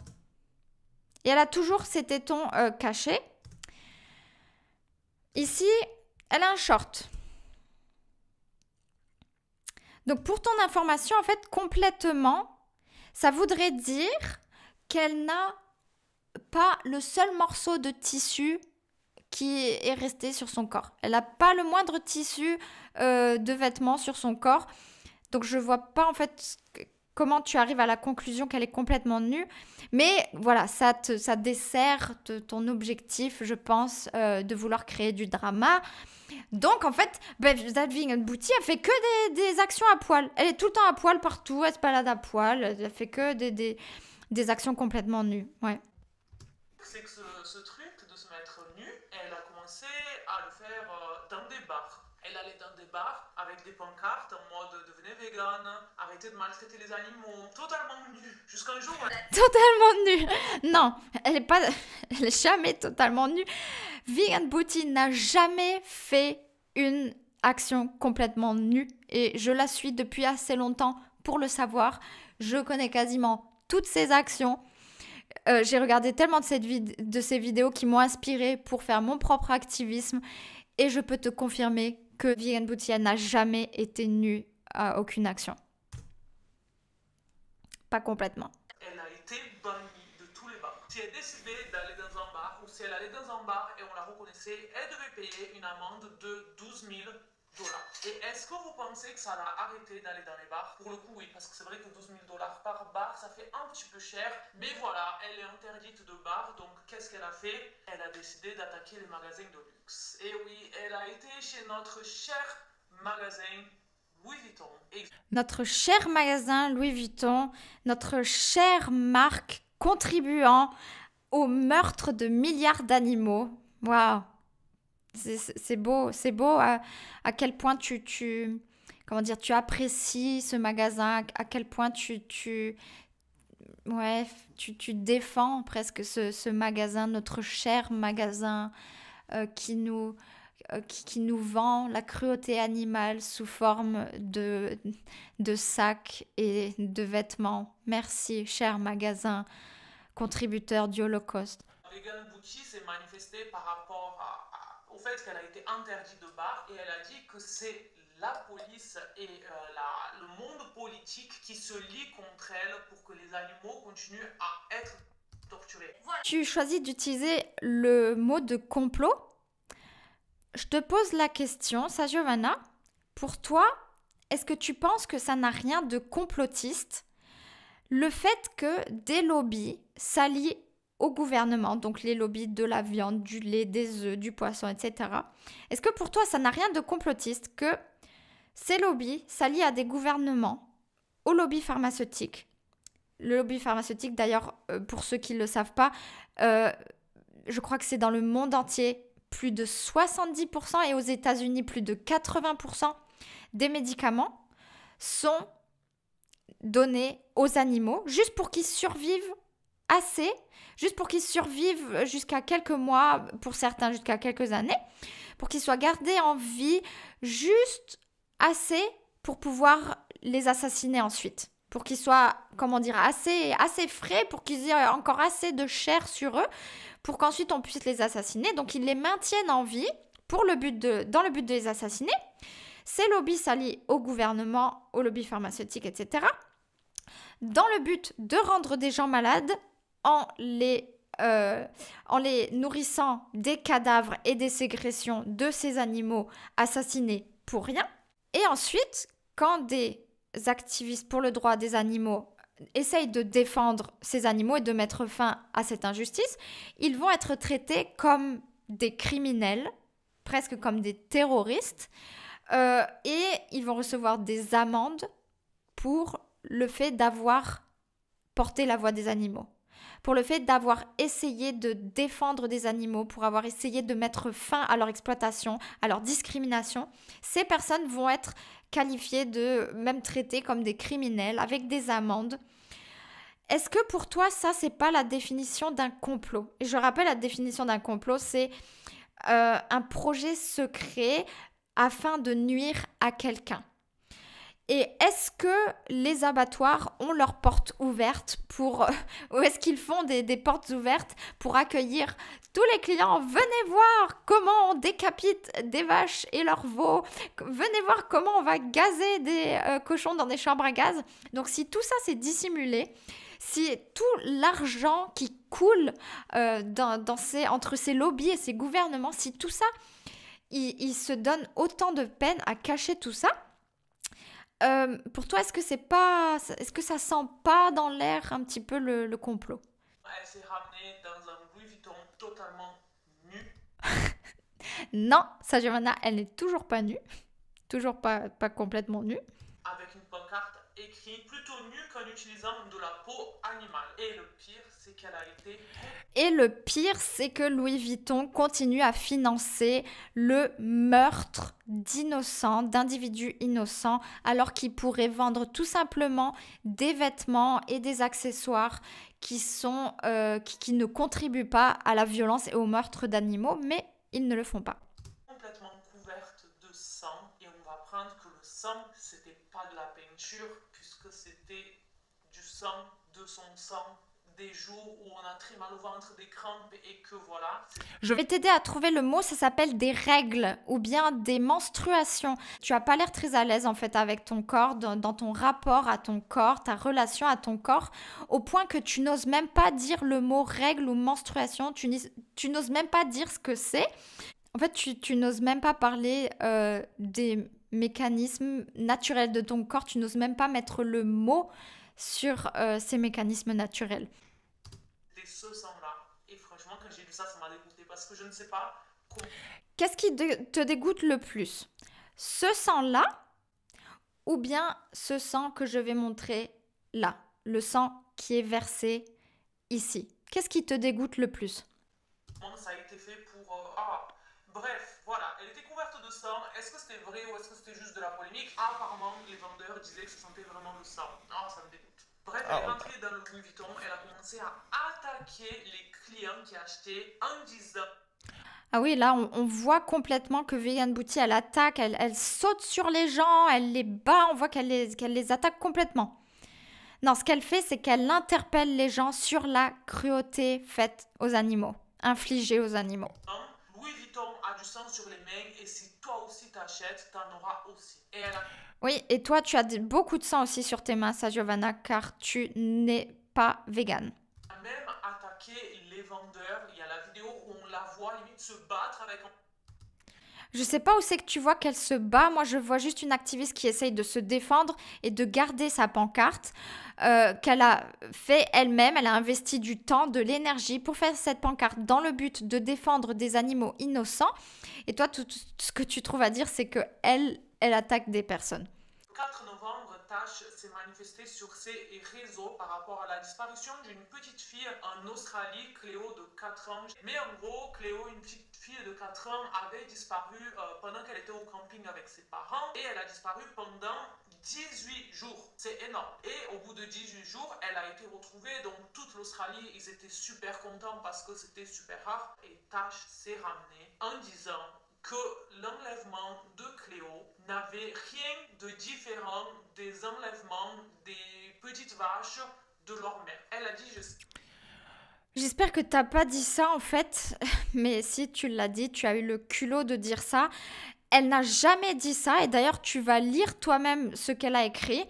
Et elle a toujours ses tétons euh, cachés. Ici, elle a un short. Donc pour ton information, en fait, complètement, ça voudrait dire qu'elle n'a pas le seul morceau de tissu qui est resté sur son corps. Elle n'a pas le moindre tissu euh, de vêtements sur son corps. Donc je vois pas en fait comment tu arrives à la conclusion qu'elle est complètement nue. Mais voilà, ça, te, ça dessert ton objectif, je pense, euh, de vouloir créer du drama. Donc en fait, ben, Bouti Booty, elle fait que des, des, actions à poil. Elle est tout le temps à poil partout, elle se balade à poil, elle fait que des, des, des actions complètement nues. Ouais. avec des pancartes en mode devenez vegan, arrêtez de maltraiter les animaux, totalement jusqu'à un jour. Hein. Totalement nu. Non, elle est pas. Elle est jamais totalement nue. Vegan Booty n'a jamais fait une action complètement nue et je la suis depuis assez longtemps pour le savoir. Je connais quasiment toutes ses actions. Euh, j'ai regardé tellement de, cette de ces vidéos qui m'ont inspiré pour faire mon propre activisme et je peux te confirmer que Viviane Boutillier n'a jamais été nue à aucune action. Pas complètement. Elle a été bannie de tous les bars. Si elle décidait d'aller dans un bar ou si elle allait dans un bar et on la reconnaissait, elle devait payer une amende de 12 000 dollars. Et est-ce que vous pensez que ça l'a arrêté d'aller dans les bars Pour le coup, oui, parce que c'est vrai que 12 000 dollars par bar, ça fait un petit peu cher. Mais voilà, elle est interdite de bar, donc qu'est-ce qu'elle a fait Elle a décidé d'attaquer les magasins de luxe. Et oui, elle a été chez notre cher magasin Louis Vuitton. Notre cher magasin Louis Vuitton, notre cher marque contribuant au meurtre de milliards d'animaux. Waouh c'est beau, c'est beau à, quel point tu, tu, comment dire, tu apprécies ce magasin, à quel point tu, tu, ouais, tu, tu défends presque ce, magasin, notre cher magasin euh, qui nous, euh, qui, nous vend la cruauté animale sous forme de, de sacs et de vêtements. Merci, cher magasin, contributeur du Holocauste. s'est manifesté par rapport à qu'elle a été interdite de bar et elle a dit que c'est la police et euh, le monde politique qui se lient contre elle pour que les animaux continuent à être torturés. Tu choisis d'utiliser le mot de complot. Je te pose la question, ça Giovanna. Pour toi, est-ce que tu penses que ça n'a rien de complotiste Le fait que des lobbies s'allient au gouvernement, donc les lobbies de la viande, du lait, des œufs, du poisson, etc. Est-ce que pour toi, ça n'a rien de complotiste que ces lobbies s'allient à des gouvernements, au lobby pharmaceutique Le lobby pharmaceutique, d'ailleurs, euh, pour ceux qui ne le savent pas, euh, je crois que c'est dans le monde entier plus de 70% et aux États-Unis plus de 80% des médicaments sont donnés aux animaux juste pour qu'ils survivent assez juste pour qu'ils survivent jusqu'à quelques mois, pour certains jusqu'à quelques années, pour qu'ils soient gardés en vie juste assez pour pouvoir les assassiner ensuite. Pour qu'ils soient, comment dire, assez, assez frais, pour qu'ils aient encore assez de chair sur eux, pour qu'ensuite on puisse les assassiner. Donc ils les maintiennent en vie pour le but de, dans le but de les assassiner. Ces lobbies s'allient au gouvernement, au lobby pharmaceutique, etc. Dans le but de rendre des gens malades en les, euh, en les nourrissant des cadavres et des ségressions de ces animaux assassinés pour rien. Et ensuite, quand des activistes pour le droit des animaux essayent de défendre ces animaux et de mettre fin à cette injustice, ils vont être traités comme des criminels, presque comme des terroristes, euh, et ils vont recevoir des amendes pour le fait d'avoir porté la voix des animaux pour le fait d'avoir essayé de défendre des animaux, pour avoir essayé de mettre fin à leur exploitation, à leur discrimination. Ces personnes vont être qualifiées de même traitées comme des criminels avec des amendes. Est-ce que pour toi ça c'est pas la définition d'un complot Et je rappelle la définition d'un complot, c'est euh, un projet secret afin de nuire à quelqu'un. Et est-ce que les abattoirs ont leurs portes ouvertes pour... ou est-ce qu'ils font des, portes ouvertes pour accueillir tous les clients Venez voir comment on décapite des vaches et leurs veaux. Venez voir comment on va gazer des euh, cochons dans des chambres à gaz. Donc si tout ça s'est dissimulé, si tout l'argent qui coule euh, entre ces lobbies et ces gouvernements, si tout ça, ils se donnent autant de peine à cacher tout ça, euh, pour toi, est-ce que c'est pas, est-ce que ça sent pas dans l'air un petit peu le, le complot Elle s'est ramenée dans un Louis Vuitton totalement nu. non, sa elle n'est toujours pas nue, toujours pas, pas complètement nue. Avec une pancarte écrite plutôt nue qu'en utilisant de la peau animale. Et le pire, et le pire, c'est que Louis Vuitton continue à financer le meurtre d'innocents, d'individus innocents, alors qu'il pourrait vendre tout simplement des vêtements et des accessoires qui, sont, euh, qui, ne contribuent pas à la violence et au meurtre d'animaux, mais ils ne le font pas. Complètement couverte de sang, et on va apprendre que le sang, c'était pas de la peinture, puisque c'était du sang, de son sang des jours où on a très mal au ventre, des crampes et que voilà. Je vais t'aider à trouver le mot, ça s'appelle des règles ou bien des menstruations. Tu as pas l'air très à l'aise en fait avec ton corps, dans, ton rapport à ton corps, ta relation à ton corps, au point que tu n'oses même pas dire le mot règle ou menstruation, tu, n'oses même pas dire ce que c'est. En fait, tu, n'oses même pas parler euh, des mécanismes naturels de ton corps, tu n'oses même pas mettre le mot sur euh, ces mécanismes naturels ce sang-là. Et franchement, quand j'ai vu ça, ça m'a dégoûté parce que je ne sais pas. Qu'est-ce qui te dégoûte le plus Ce sang-là ou bien ce sang que je vais montrer là Le sang qui est versé ici. Qu'est-ce qui te dégoûte le plus Ça a été fait pour. Euh, ah, bref, voilà, elle était couverte de sang. Est-ce que c'était vrai ou est-ce que c'était juste de la polémique Apparemment, les vendeurs disaient que ça sentait vraiment le sang. Ah, ça me dégoûte elle ah, est rentrée dans le Louis Vuitton, elle a commencé à attaquer les clients qui achetaient en disant ah oui, là, on, voit complètement que Vegan Booty, elle attaque, elle, saute sur les gens, elle les bat, on voit qu'elle les, les, attaque complètement. Non, ce qu'elle fait, c'est qu'elle interpelle les gens sur la cruauté faite aux animaux, infligée aux animaux. Louis Vuitton a du sang sur les mains et si toi aussi t'achètes, t'en auras aussi. Oui, et toi, tu as beaucoup de sang aussi sur tes mains, ça, Giovanna, car tu n'es pas végane. Même attaquer les vendeurs, il y a la vidéo où on la voit limite se battre avec. Je sais pas où c'est que tu vois qu'elle se bat. Moi, je vois juste une activiste qui essaye de se défendre et de garder sa pancarte euh, qu'elle a fait elle-même. Elle a investi du temps, de l'énergie pour faire cette pancarte dans le but de défendre des animaux innocents. Et toi, tout, tout ce que tu trouves à dire, c'est que elle elle attaque des personnes. 4 novembre, Tash s'est manifestée sur ses réseaux par rapport à la disparition d'une petite fille en Australie, Cléo de 4 ans. Mais en gros, Cléo, une petite fille de 4 ans, avait disparu euh, pendant qu'elle était au camping avec ses parents et elle a disparu pendant 18 jours. C'est énorme. Et au bout de 18 jours, elle a été retrouvée. dans toute l'Australie, ils étaient super contents parce que c'était super rare. Et Tash s'est ramenée en disant que l'enlèvement de Cléo n'avait rien de différent des enlèvements des petites vaches de leur mère. Elle a dit juste... J'espère que t'as pas dit ça en fait, mais si tu l'as dit, tu as eu le culot de dire ça. Elle n'a jamais dit ça et d'ailleurs tu vas lire toi-même ce qu'elle a écrit.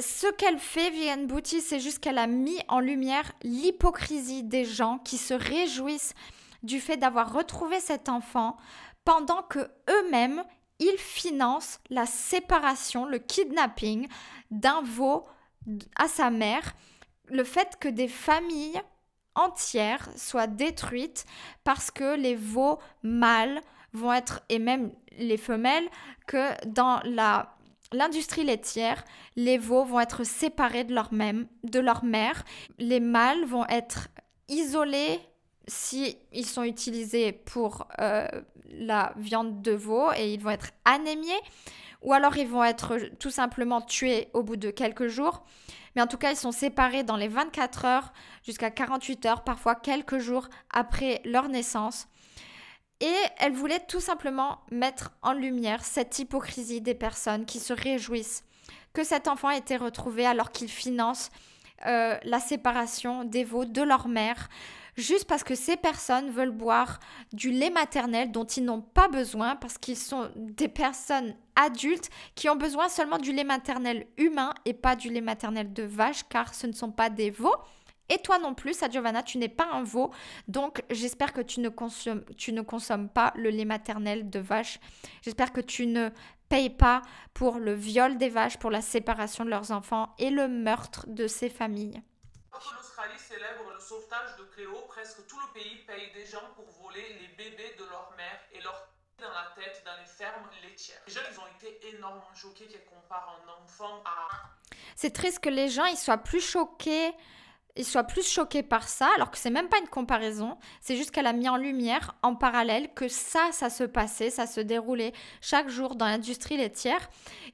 Ce qu'elle fait, vienne Bouti, c'est juste qu'elle a mis en lumière l'hypocrisie des gens qui se réjouissent du fait d'avoir retrouvé cet enfant pendant que eux-mêmes, ils financent la séparation, le kidnapping d'un veau à sa mère, le fait que des familles entières soient détruites parce que les veaux mâles vont être, et même les femelles, que dans la l'industrie laitière, les veaux vont être séparés de de leur mère. Les mâles vont être isolés si ils sont utilisés pour euh, la viande de veau et ils vont être anémiés ou alors ils vont être tout simplement tués au bout de quelques jours. Mais en tout cas, ils sont séparés dans les 24 heures jusqu'à 48 heures, parfois quelques jours après leur naissance. Et elle voulait tout simplement mettre en lumière cette hypocrisie des personnes qui se réjouissent que cet enfant ait été retrouvé alors qu'il finance euh, la séparation des veaux de leur mère, juste parce que ces personnes veulent boire du lait maternel dont ils n'ont pas besoin parce qu'ils sont des personnes adultes qui ont besoin seulement du lait maternel humain et pas du lait maternel de vache car ce ne sont pas des veaux. Et toi non plus, Giovanna, tu n'es pas un veau. Donc, j'espère que tu tu ne consommes pas le lait maternel de vache. J'espère que tu ne payes pas pour le viol des vaches, pour la séparation de leurs enfants et le meurtre de ces familles. Quand l'Australie célèbre le sauvetage de Cléo, presque tout le pays paye des gens pour voler les bébés de leur mère et leur dans la tête dans les fermes laitières. Les gens, ils ont été énormément choqués qu'elle compare un enfant à... C'est triste que les gens ils soient plus choqués ils soient plus choqués par ça, alors que c'est même pas une comparaison, c'est juste qu'elle a mis en lumière en parallèle que ça, ça se passait, ça se déroulait chaque jour dans l'industrie laitière.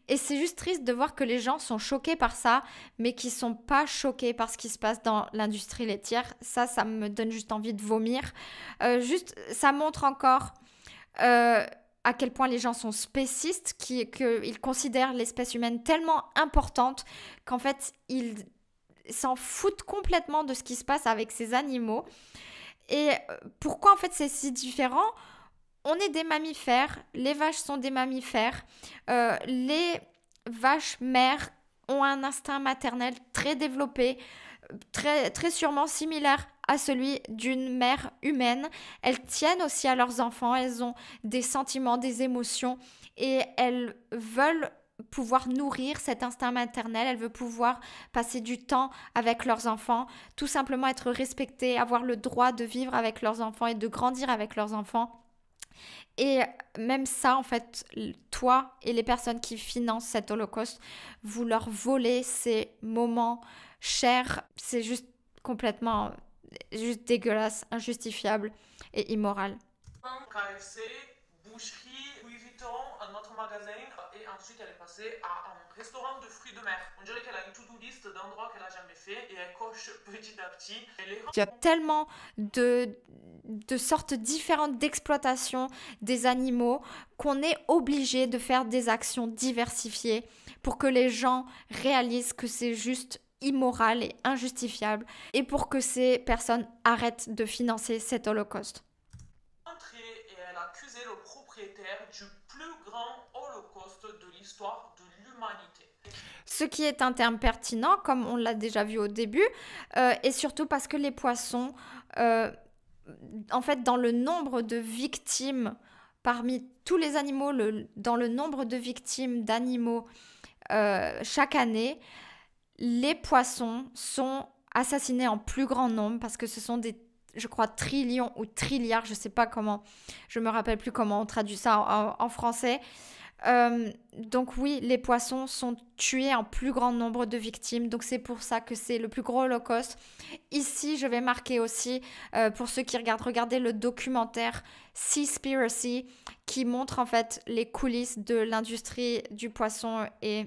Et c'est juste triste de voir que les gens sont choqués par ça, mais qui sont pas choqués par ce qui se passe dans l'industrie laitière. Ça, ça me donne juste envie de vomir. Euh, juste, ça montre encore. Euh, à quel point les gens sont spécistes, qu'ils considèrent l'espèce humaine tellement importante qu'en fait, ils s'en foutent complètement de ce qui se passe avec ces animaux. Et euh, pourquoi en fait c'est si différent On est des mammifères, les vaches sont des mammifères, euh, les vaches mères ont un instinct maternel très développé, très, très sûrement similaire à celui d'une mère humaine. Elles tiennent aussi à leurs enfants, elles ont des sentiments, des émotions et elles veulent pouvoir nourrir cet instinct maternel, elle veut pouvoir passer du temps avec leurs enfants, tout simplement être respectée, avoir le droit de vivre avec leurs enfants et de grandir avec leurs enfants. Et même ça, en fait, toi et les personnes qui financent cet holocauste, vous leur volez ces moments chers, c'est juste complètement juste dégueulasse, injustifiable et immoral magasin et ensuite elle est passée à un restaurant de fruits de mer. On dirait qu'elle a une to-do list d'endroits qu'elle n'a jamais fait et elle coche petit à petit. Il y a tellement de, de sortes différentes d'exploitation des animaux qu'on est obligé de faire des actions diversifiées pour que les gens réalisent que c'est juste immoral et injustifiable et pour que ces personnes arrêtent de financer cet holocauste. entrée Et elle a accusé le propriétaire du l'histoire de l'humanité. Ce qui est un terme pertinent, comme on l'a déjà vu au début, euh, et surtout parce que les poissons, euh, en fait, dans le nombre de victimes parmi tous les animaux, dans le nombre de victimes d'animaux euh, chaque année, les poissons sont assassinés en plus grand nombre parce que ce sont des je crois, trillions ou trilliards, je ne sais pas comment, je me rappelle plus comment on traduit ça en français. Euh, donc oui, les poissons sont tués en plus grand nombre de victimes, donc c'est pour ça que c'est le plus gros holocauste. Ici, je vais marquer aussi, euh, pour ceux qui regardent, regardez le documentaire Seaspiracy, qui montre en fait les coulisses de l'industrie du poisson et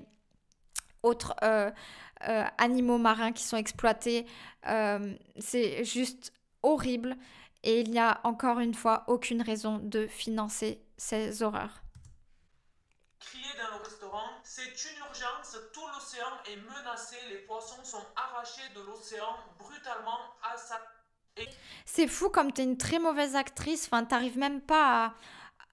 autres euh, animaux marins qui sont exploités. c'est juste horrible et il n'y a encore une fois aucune raison de financer ces horreurs crier dans le restaurant « C'est une urgence, tout l'océan est menacé, les poissons sont arrachés de l'océan brutalement à sa... C'est fou comme t'es une très mauvaise actrice, enfin t'arrives même pas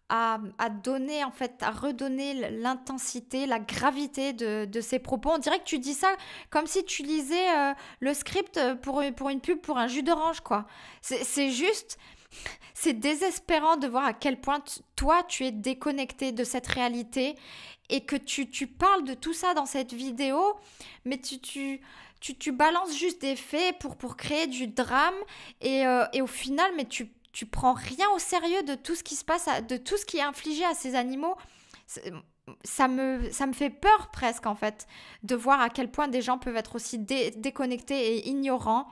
à, à, donner, en fait, à redonner l'intensité, la gravité de, de ces propos. On dirait que tu dis ça comme si tu lisais euh, le script euh, pour, pour une pub pour un jus d'orange, quoi. C'est juste c'est désespérant de voir à quel point toi, tu es déconnecté de cette réalité et que tu, tu parles de tout ça dans cette vidéo, mais tu, tu, tu, tu balances juste des faits pour, pour créer du drame et, euh, et au final, mais tu, tu prends rien au sérieux de tout ce qui se passe, de tout ce qui est infligé à ces animaux ça me, ça me fait peur presque en fait de voir à quel point des gens peuvent être aussi déconnectés et ignorants.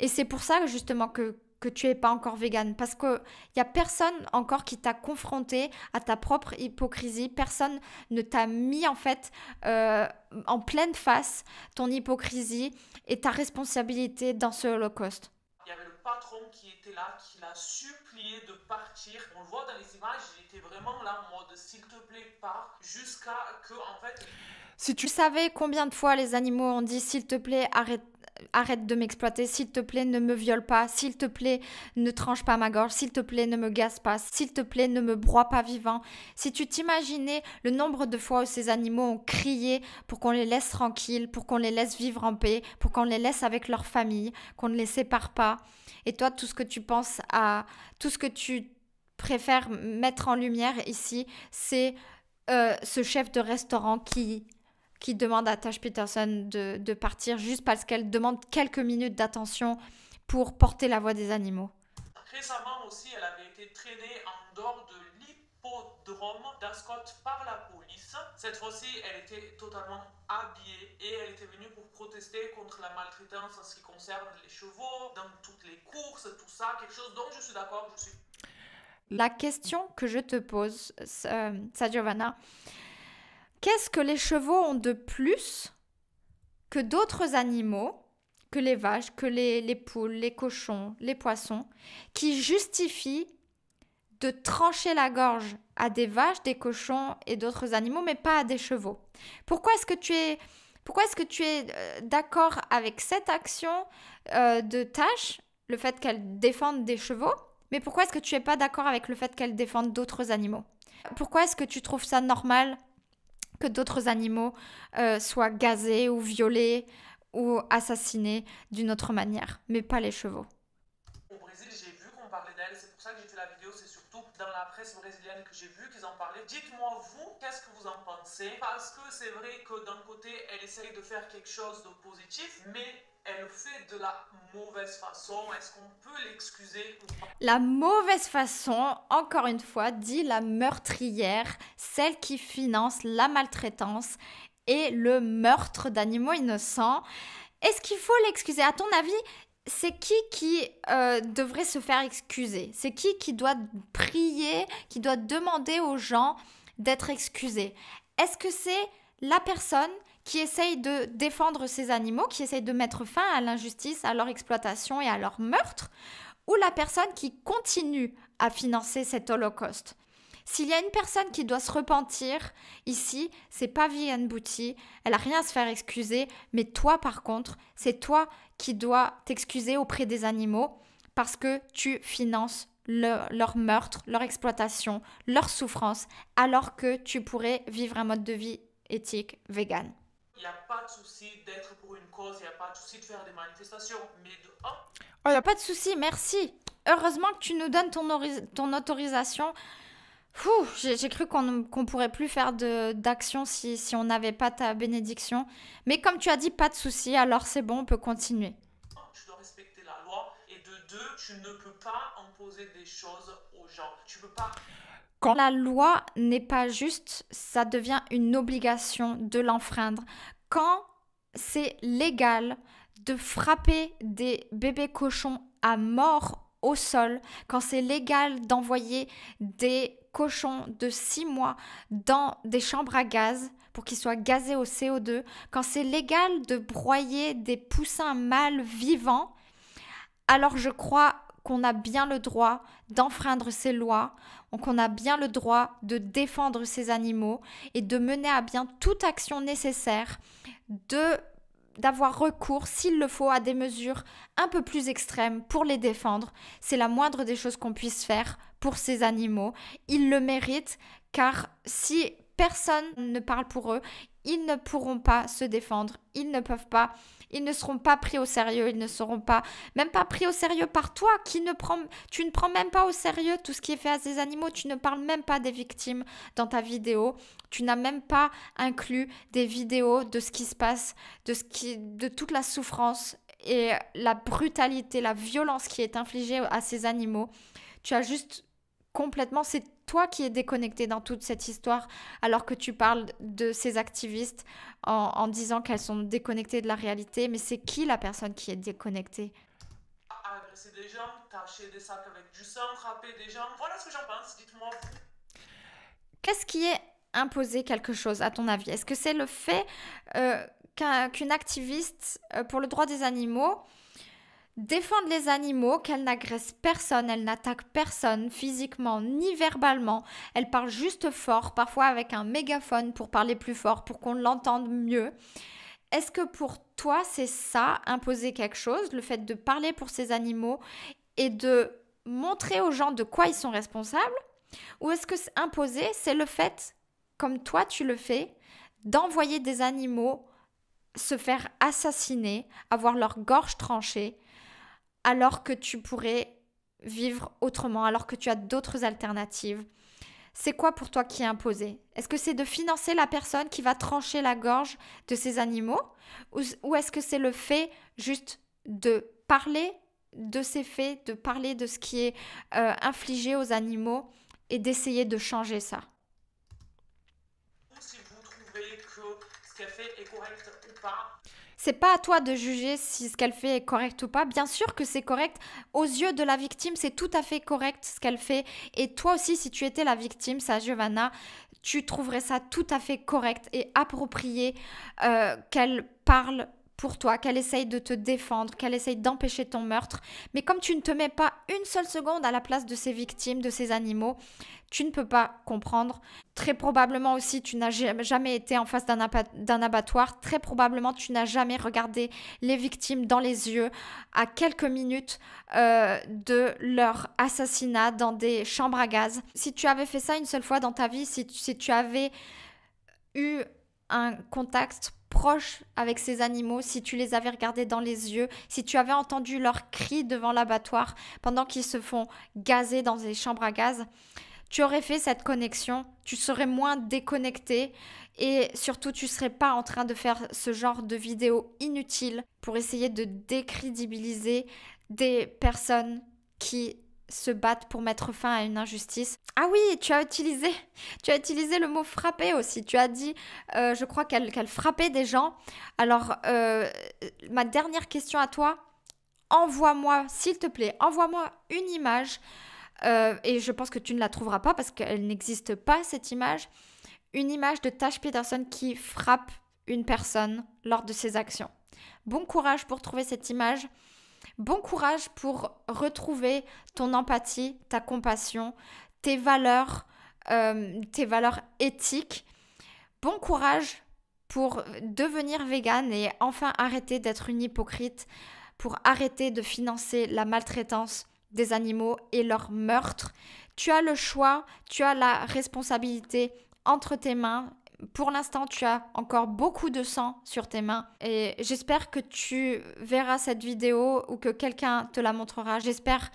Et c'est pour ça justement que, que tu es pas encore végane parce que il y a personne encore qui t'a confronté à ta propre hypocrisie, personne ne t'a mis en fait euh, en pleine face ton hypocrisie et ta responsabilité dans ce holocauste. Il y avait le patron qui était là, qui l'a supplié de partir. On voit dans les images, il était vraiment là en mode s'il te plaît pars jusqu'à que en fait si tu savais combien de fois les animaux ont dit s'il te plaît arrête arrête de m'exploiter, s'il te plaît, ne me viole pas, s'il te plaît, ne tranche pas ma gorge, s'il te plaît, ne me gasse pas, s'il te plaît, ne me broie pas vivant. Si tu t'imaginais le nombre de fois où ces animaux ont crié pour qu'on les laisse tranquilles, pour qu'on les laisse vivre en paix, pour qu'on les laisse avec leur famille, qu'on ne les sépare pas, et toi, tout ce que tu penses à, tout ce que tu préfères mettre en lumière ici, c'est euh, ce chef de restaurant qui qui demande à Tash Peterson de, partir juste parce qu'elle demande quelques minutes d'attention pour porter la voix des animaux. Récemment aussi, elle avait été traînée en dehors de l'hippodrome d'Ascot par la police. Cette fois-ci, elle était totalement habillée et elle était venue pour protester contre la maltraitance en ce qui concerne les chevaux, dans toutes les courses, tout ça, quelque chose dont je suis d'accord, suis... La question que je te pose, euh, Qu'est-ce que les chevaux ont de plus que d'autres animaux, que les vaches, que les, poules, les cochons, les poissons, qui justifient de trancher la gorge à des vaches, des cochons et d'autres animaux, mais pas à des chevaux Pourquoi est-ce que tu es... Pourquoi est-ce que tu es euh, d'accord avec cette action euh, de tâche, le fait qu'elle défende des chevaux, mais pourquoi est-ce que tu es pas d'accord avec le fait qu'elle défende d'autres animaux Pourquoi est-ce que tu trouves ça normal que d'autres animaux euh, soient gazés ou violés ou assassinés d'une autre manière, mais pas les chevaux. dans la presse brésilienne que j'ai vu qu'ils en parlaient. Dites-moi vous, qu'est-ce que vous en pensez Parce que c'est vrai que d'un côté, elle essaye de faire quelque chose de positif, mais elle le fait de la mauvaise façon. Est-ce qu'on peut l'excuser La mauvaise façon, encore une fois, dit la meurtrière, celle qui finance la maltraitance et le meurtre d'animaux innocents. Est-ce qu'il faut l'excuser À ton avis, c'est qui qui euh, devrait se faire excuser C'est qui qui doit prier, qui doit demander aux gens d'être excusés Est-ce que c'est la personne qui essaye de défendre ces animaux, qui essaye de mettre fin à l'injustice, à leur exploitation et à leur meurtre, ou la personne qui continue à financer cet holocauste s'il y a une personne qui doit se repentir ici, c'est pas Vianne Bouti, elle a rien à se faire excuser, mais toi par contre, c'est toi qui doit t'excuser auprès des animaux parce que tu finances leur meurtre, leur exploitation, leur souffrance, alors que tu pourrais vivre un mode de vie éthique vegan. Il n'y a pas de souci d'être pour une cause, il n'y a pas de souci de faire des manifestations, mais de... Hein? Oh, il n'y a pas de souci, merci. Heureusement que tu nous donnes ton autorisation j'ai cru qu'on ne pourrait plus faire d'action si, on n'avait pas ta bénédiction. Mais comme tu as dit, pas de souci, alors c'est bon, on peut continuer. Tu dois respecter la loi et de deux, tu ne peux pas imposer des choses aux gens. Quand la loi n'est pas juste, ça devient une obligation de l'enfreindre. Quand c'est légal de frapper des bébés cochons à mort au sol, quand c'est légal d'envoyer des cochons de 6 mois dans des chambres à gaz pour qu'ils soient gazés au CO2, quand c'est légal de broyer des poussins mâles vivants, alors je crois qu'on a bien le droit d'enfreindre ces lois, qu'on a bien le droit de défendre ces animaux et de mener à bien toute action nécessaire d'avoir recours, s'il le faut, à des mesures un peu plus extrêmes pour les défendre. C'est la moindre des choses qu'on puisse faire pour ces animaux. Ils le méritent car si personne ne parle pour eux, ils ne pourront pas se défendre, ils ne peuvent pas, ils ne seront pas pris au sérieux, ils ne seront pas, même pas pris au sérieux par toi qui ne prends, tu ne prends même pas au sérieux tout ce qui est fait à ces animaux, tu ne parles même pas des victimes dans ta vidéo, tu n'as même pas inclus des vidéos de ce qui se passe, de ce qui, de toute la souffrance et la brutalité, la violence qui est infligée à ces animaux. Tu as juste complètement, c'est toi qui es déconnecté dans toute cette histoire, alors que tu parles de ces activistes en, disant qu'elles sont déconnectées de la réalité, mais c'est qui la personne qui est déconnectée ah, Agresser des gens, tâcher des sacs avec du sang, frapper des gens, voilà ce que j'en pense, dites-moi. Qu'est-ce qui est imposé quelque chose, à ton avis Est-ce que c'est le fait euh, qu'une activiste euh, pour le droit des animaux défendre les animaux, qu'elle n'agresse personne, elle n'attaque personne physiquement ni verbalement, elle parle juste fort, parfois avec un mégaphone pour parler plus fort, pour qu'on l'entende mieux. Est-ce que pour toi, c'est ça, imposer quelque chose, le fait de parler pour ces animaux et de montrer aux gens de quoi ils sont responsables Ou est-ce que imposer, c'est le fait, comme toi tu le fais, d'envoyer des animaux se faire assassiner, avoir leur gorge tranchée alors que tu pourrais vivre autrement, alors que tu as d'autres alternatives c'est quoi pour toi qui est imposé Est-ce que c'est de financer la personne qui va trancher la gorge de ces animaux Ou, est-ce que c'est le fait juste de parler de ces faits, de parler de ce qui est euh, infligé aux animaux et d'essayer de changer ça que ce fait est correct ou pas, c'est pas à toi de juger si ce qu'elle fait est correct ou pas. Bien sûr que c'est correct. Aux yeux de la victime, c'est tout à fait correct ce qu'elle fait. Et toi aussi, si tu étais la victime, ça, Giovanna, tu trouverais ça tout à fait correct et approprié euh, qu'elle parle pour toi, qu'elle essaye de te défendre, qu'elle essaye d'empêcher ton meurtre. Mais comme tu ne te mets pas une seule seconde à la place de ces victimes, de ces animaux, tu ne peux pas comprendre. Très probablement aussi, tu n'as jamais été en face d'un abattoir. Très probablement, tu n'as jamais regardé les victimes dans les yeux à quelques minutes euh, de leur assassinat dans des chambres à gaz. Si tu avais fait ça une seule fois dans ta vie, si tu avais eu un contact proche avec ces animaux, si tu les avais regardés dans les yeux, si tu avais entendu leurs cris devant l'abattoir pendant qu'ils se font gazer dans les chambres à gaz, tu aurais fait cette connexion, tu serais moins déconnecté et surtout tu serais pas en train de faire ce genre de vidéo inutile pour essayer de décrédibiliser des personnes qui se battent pour mettre fin à une injustice. Ah oui, tu as utilisé, tu as utilisé le mot frapper aussi. Tu as dit, euh, je crois qu'elle frappait des gens. Alors, euh, ma dernière question à toi, envoie-moi, s'il te plaît, envoie-moi une image. Euh, et je pense que tu ne la trouveras pas parce qu'elle n'existe pas cette image. Une image de Tash Peterson qui frappe une personne lors de ses actions. Bon courage pour trouver cette image. Bon courage pour retrouver ton empathie, ta compassion, tes valeurs, euh, tes valeurs éthiques. Bon courage pour devenir végane et enfin arrêter d'être une hypocrite, pour arrêter de financer la maltraitance des animaux et leur meurtre. Tu as le choix, tu as la responsabilité entre tes mains pour l'instant, tu as encore beaucoup de sang sur tes mains et j'espère que tu verras cette vidéo ou que quelqu'un te la montrera. J'espère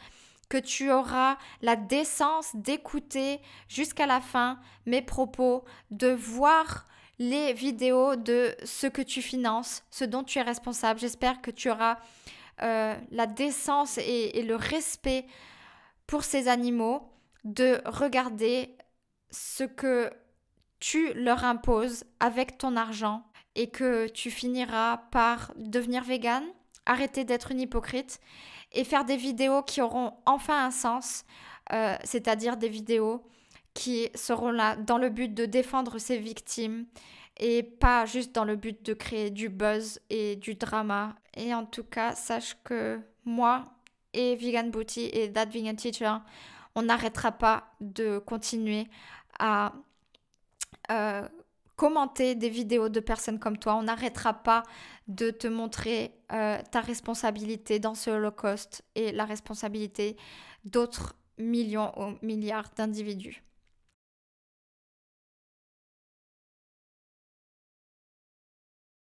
que tu auras la décence d'écouter jusqu'à la fin mes propos, de voir les vidéos de ce que tu finances, ce dont tu es responsable. J'espère que tu auras euh, la décence et le respect pour ces animaux de regarder ce que tu leur imposes avec ton argent et que tu finiras par devenir vegan, arrêter d'être une hypocrite et faire des vidéos qui auront enfin un sens, euh, c'est-à-dire des vidéos qui seront là dans le but de défendre ses victimes et pas juste dans le but de créer du buzz et du drama. Et en tout cas, sache que moi et Vegan Booty et That Vegan Teacher, on n'arrêtera pas de continuer à euh, commenter des vidéos de personnes comme toi. On n'arrêtera pas de te montrer euh, ta responsabilité dans ce holocauste et la responsabilité d'autres millions ou milliards d'individus.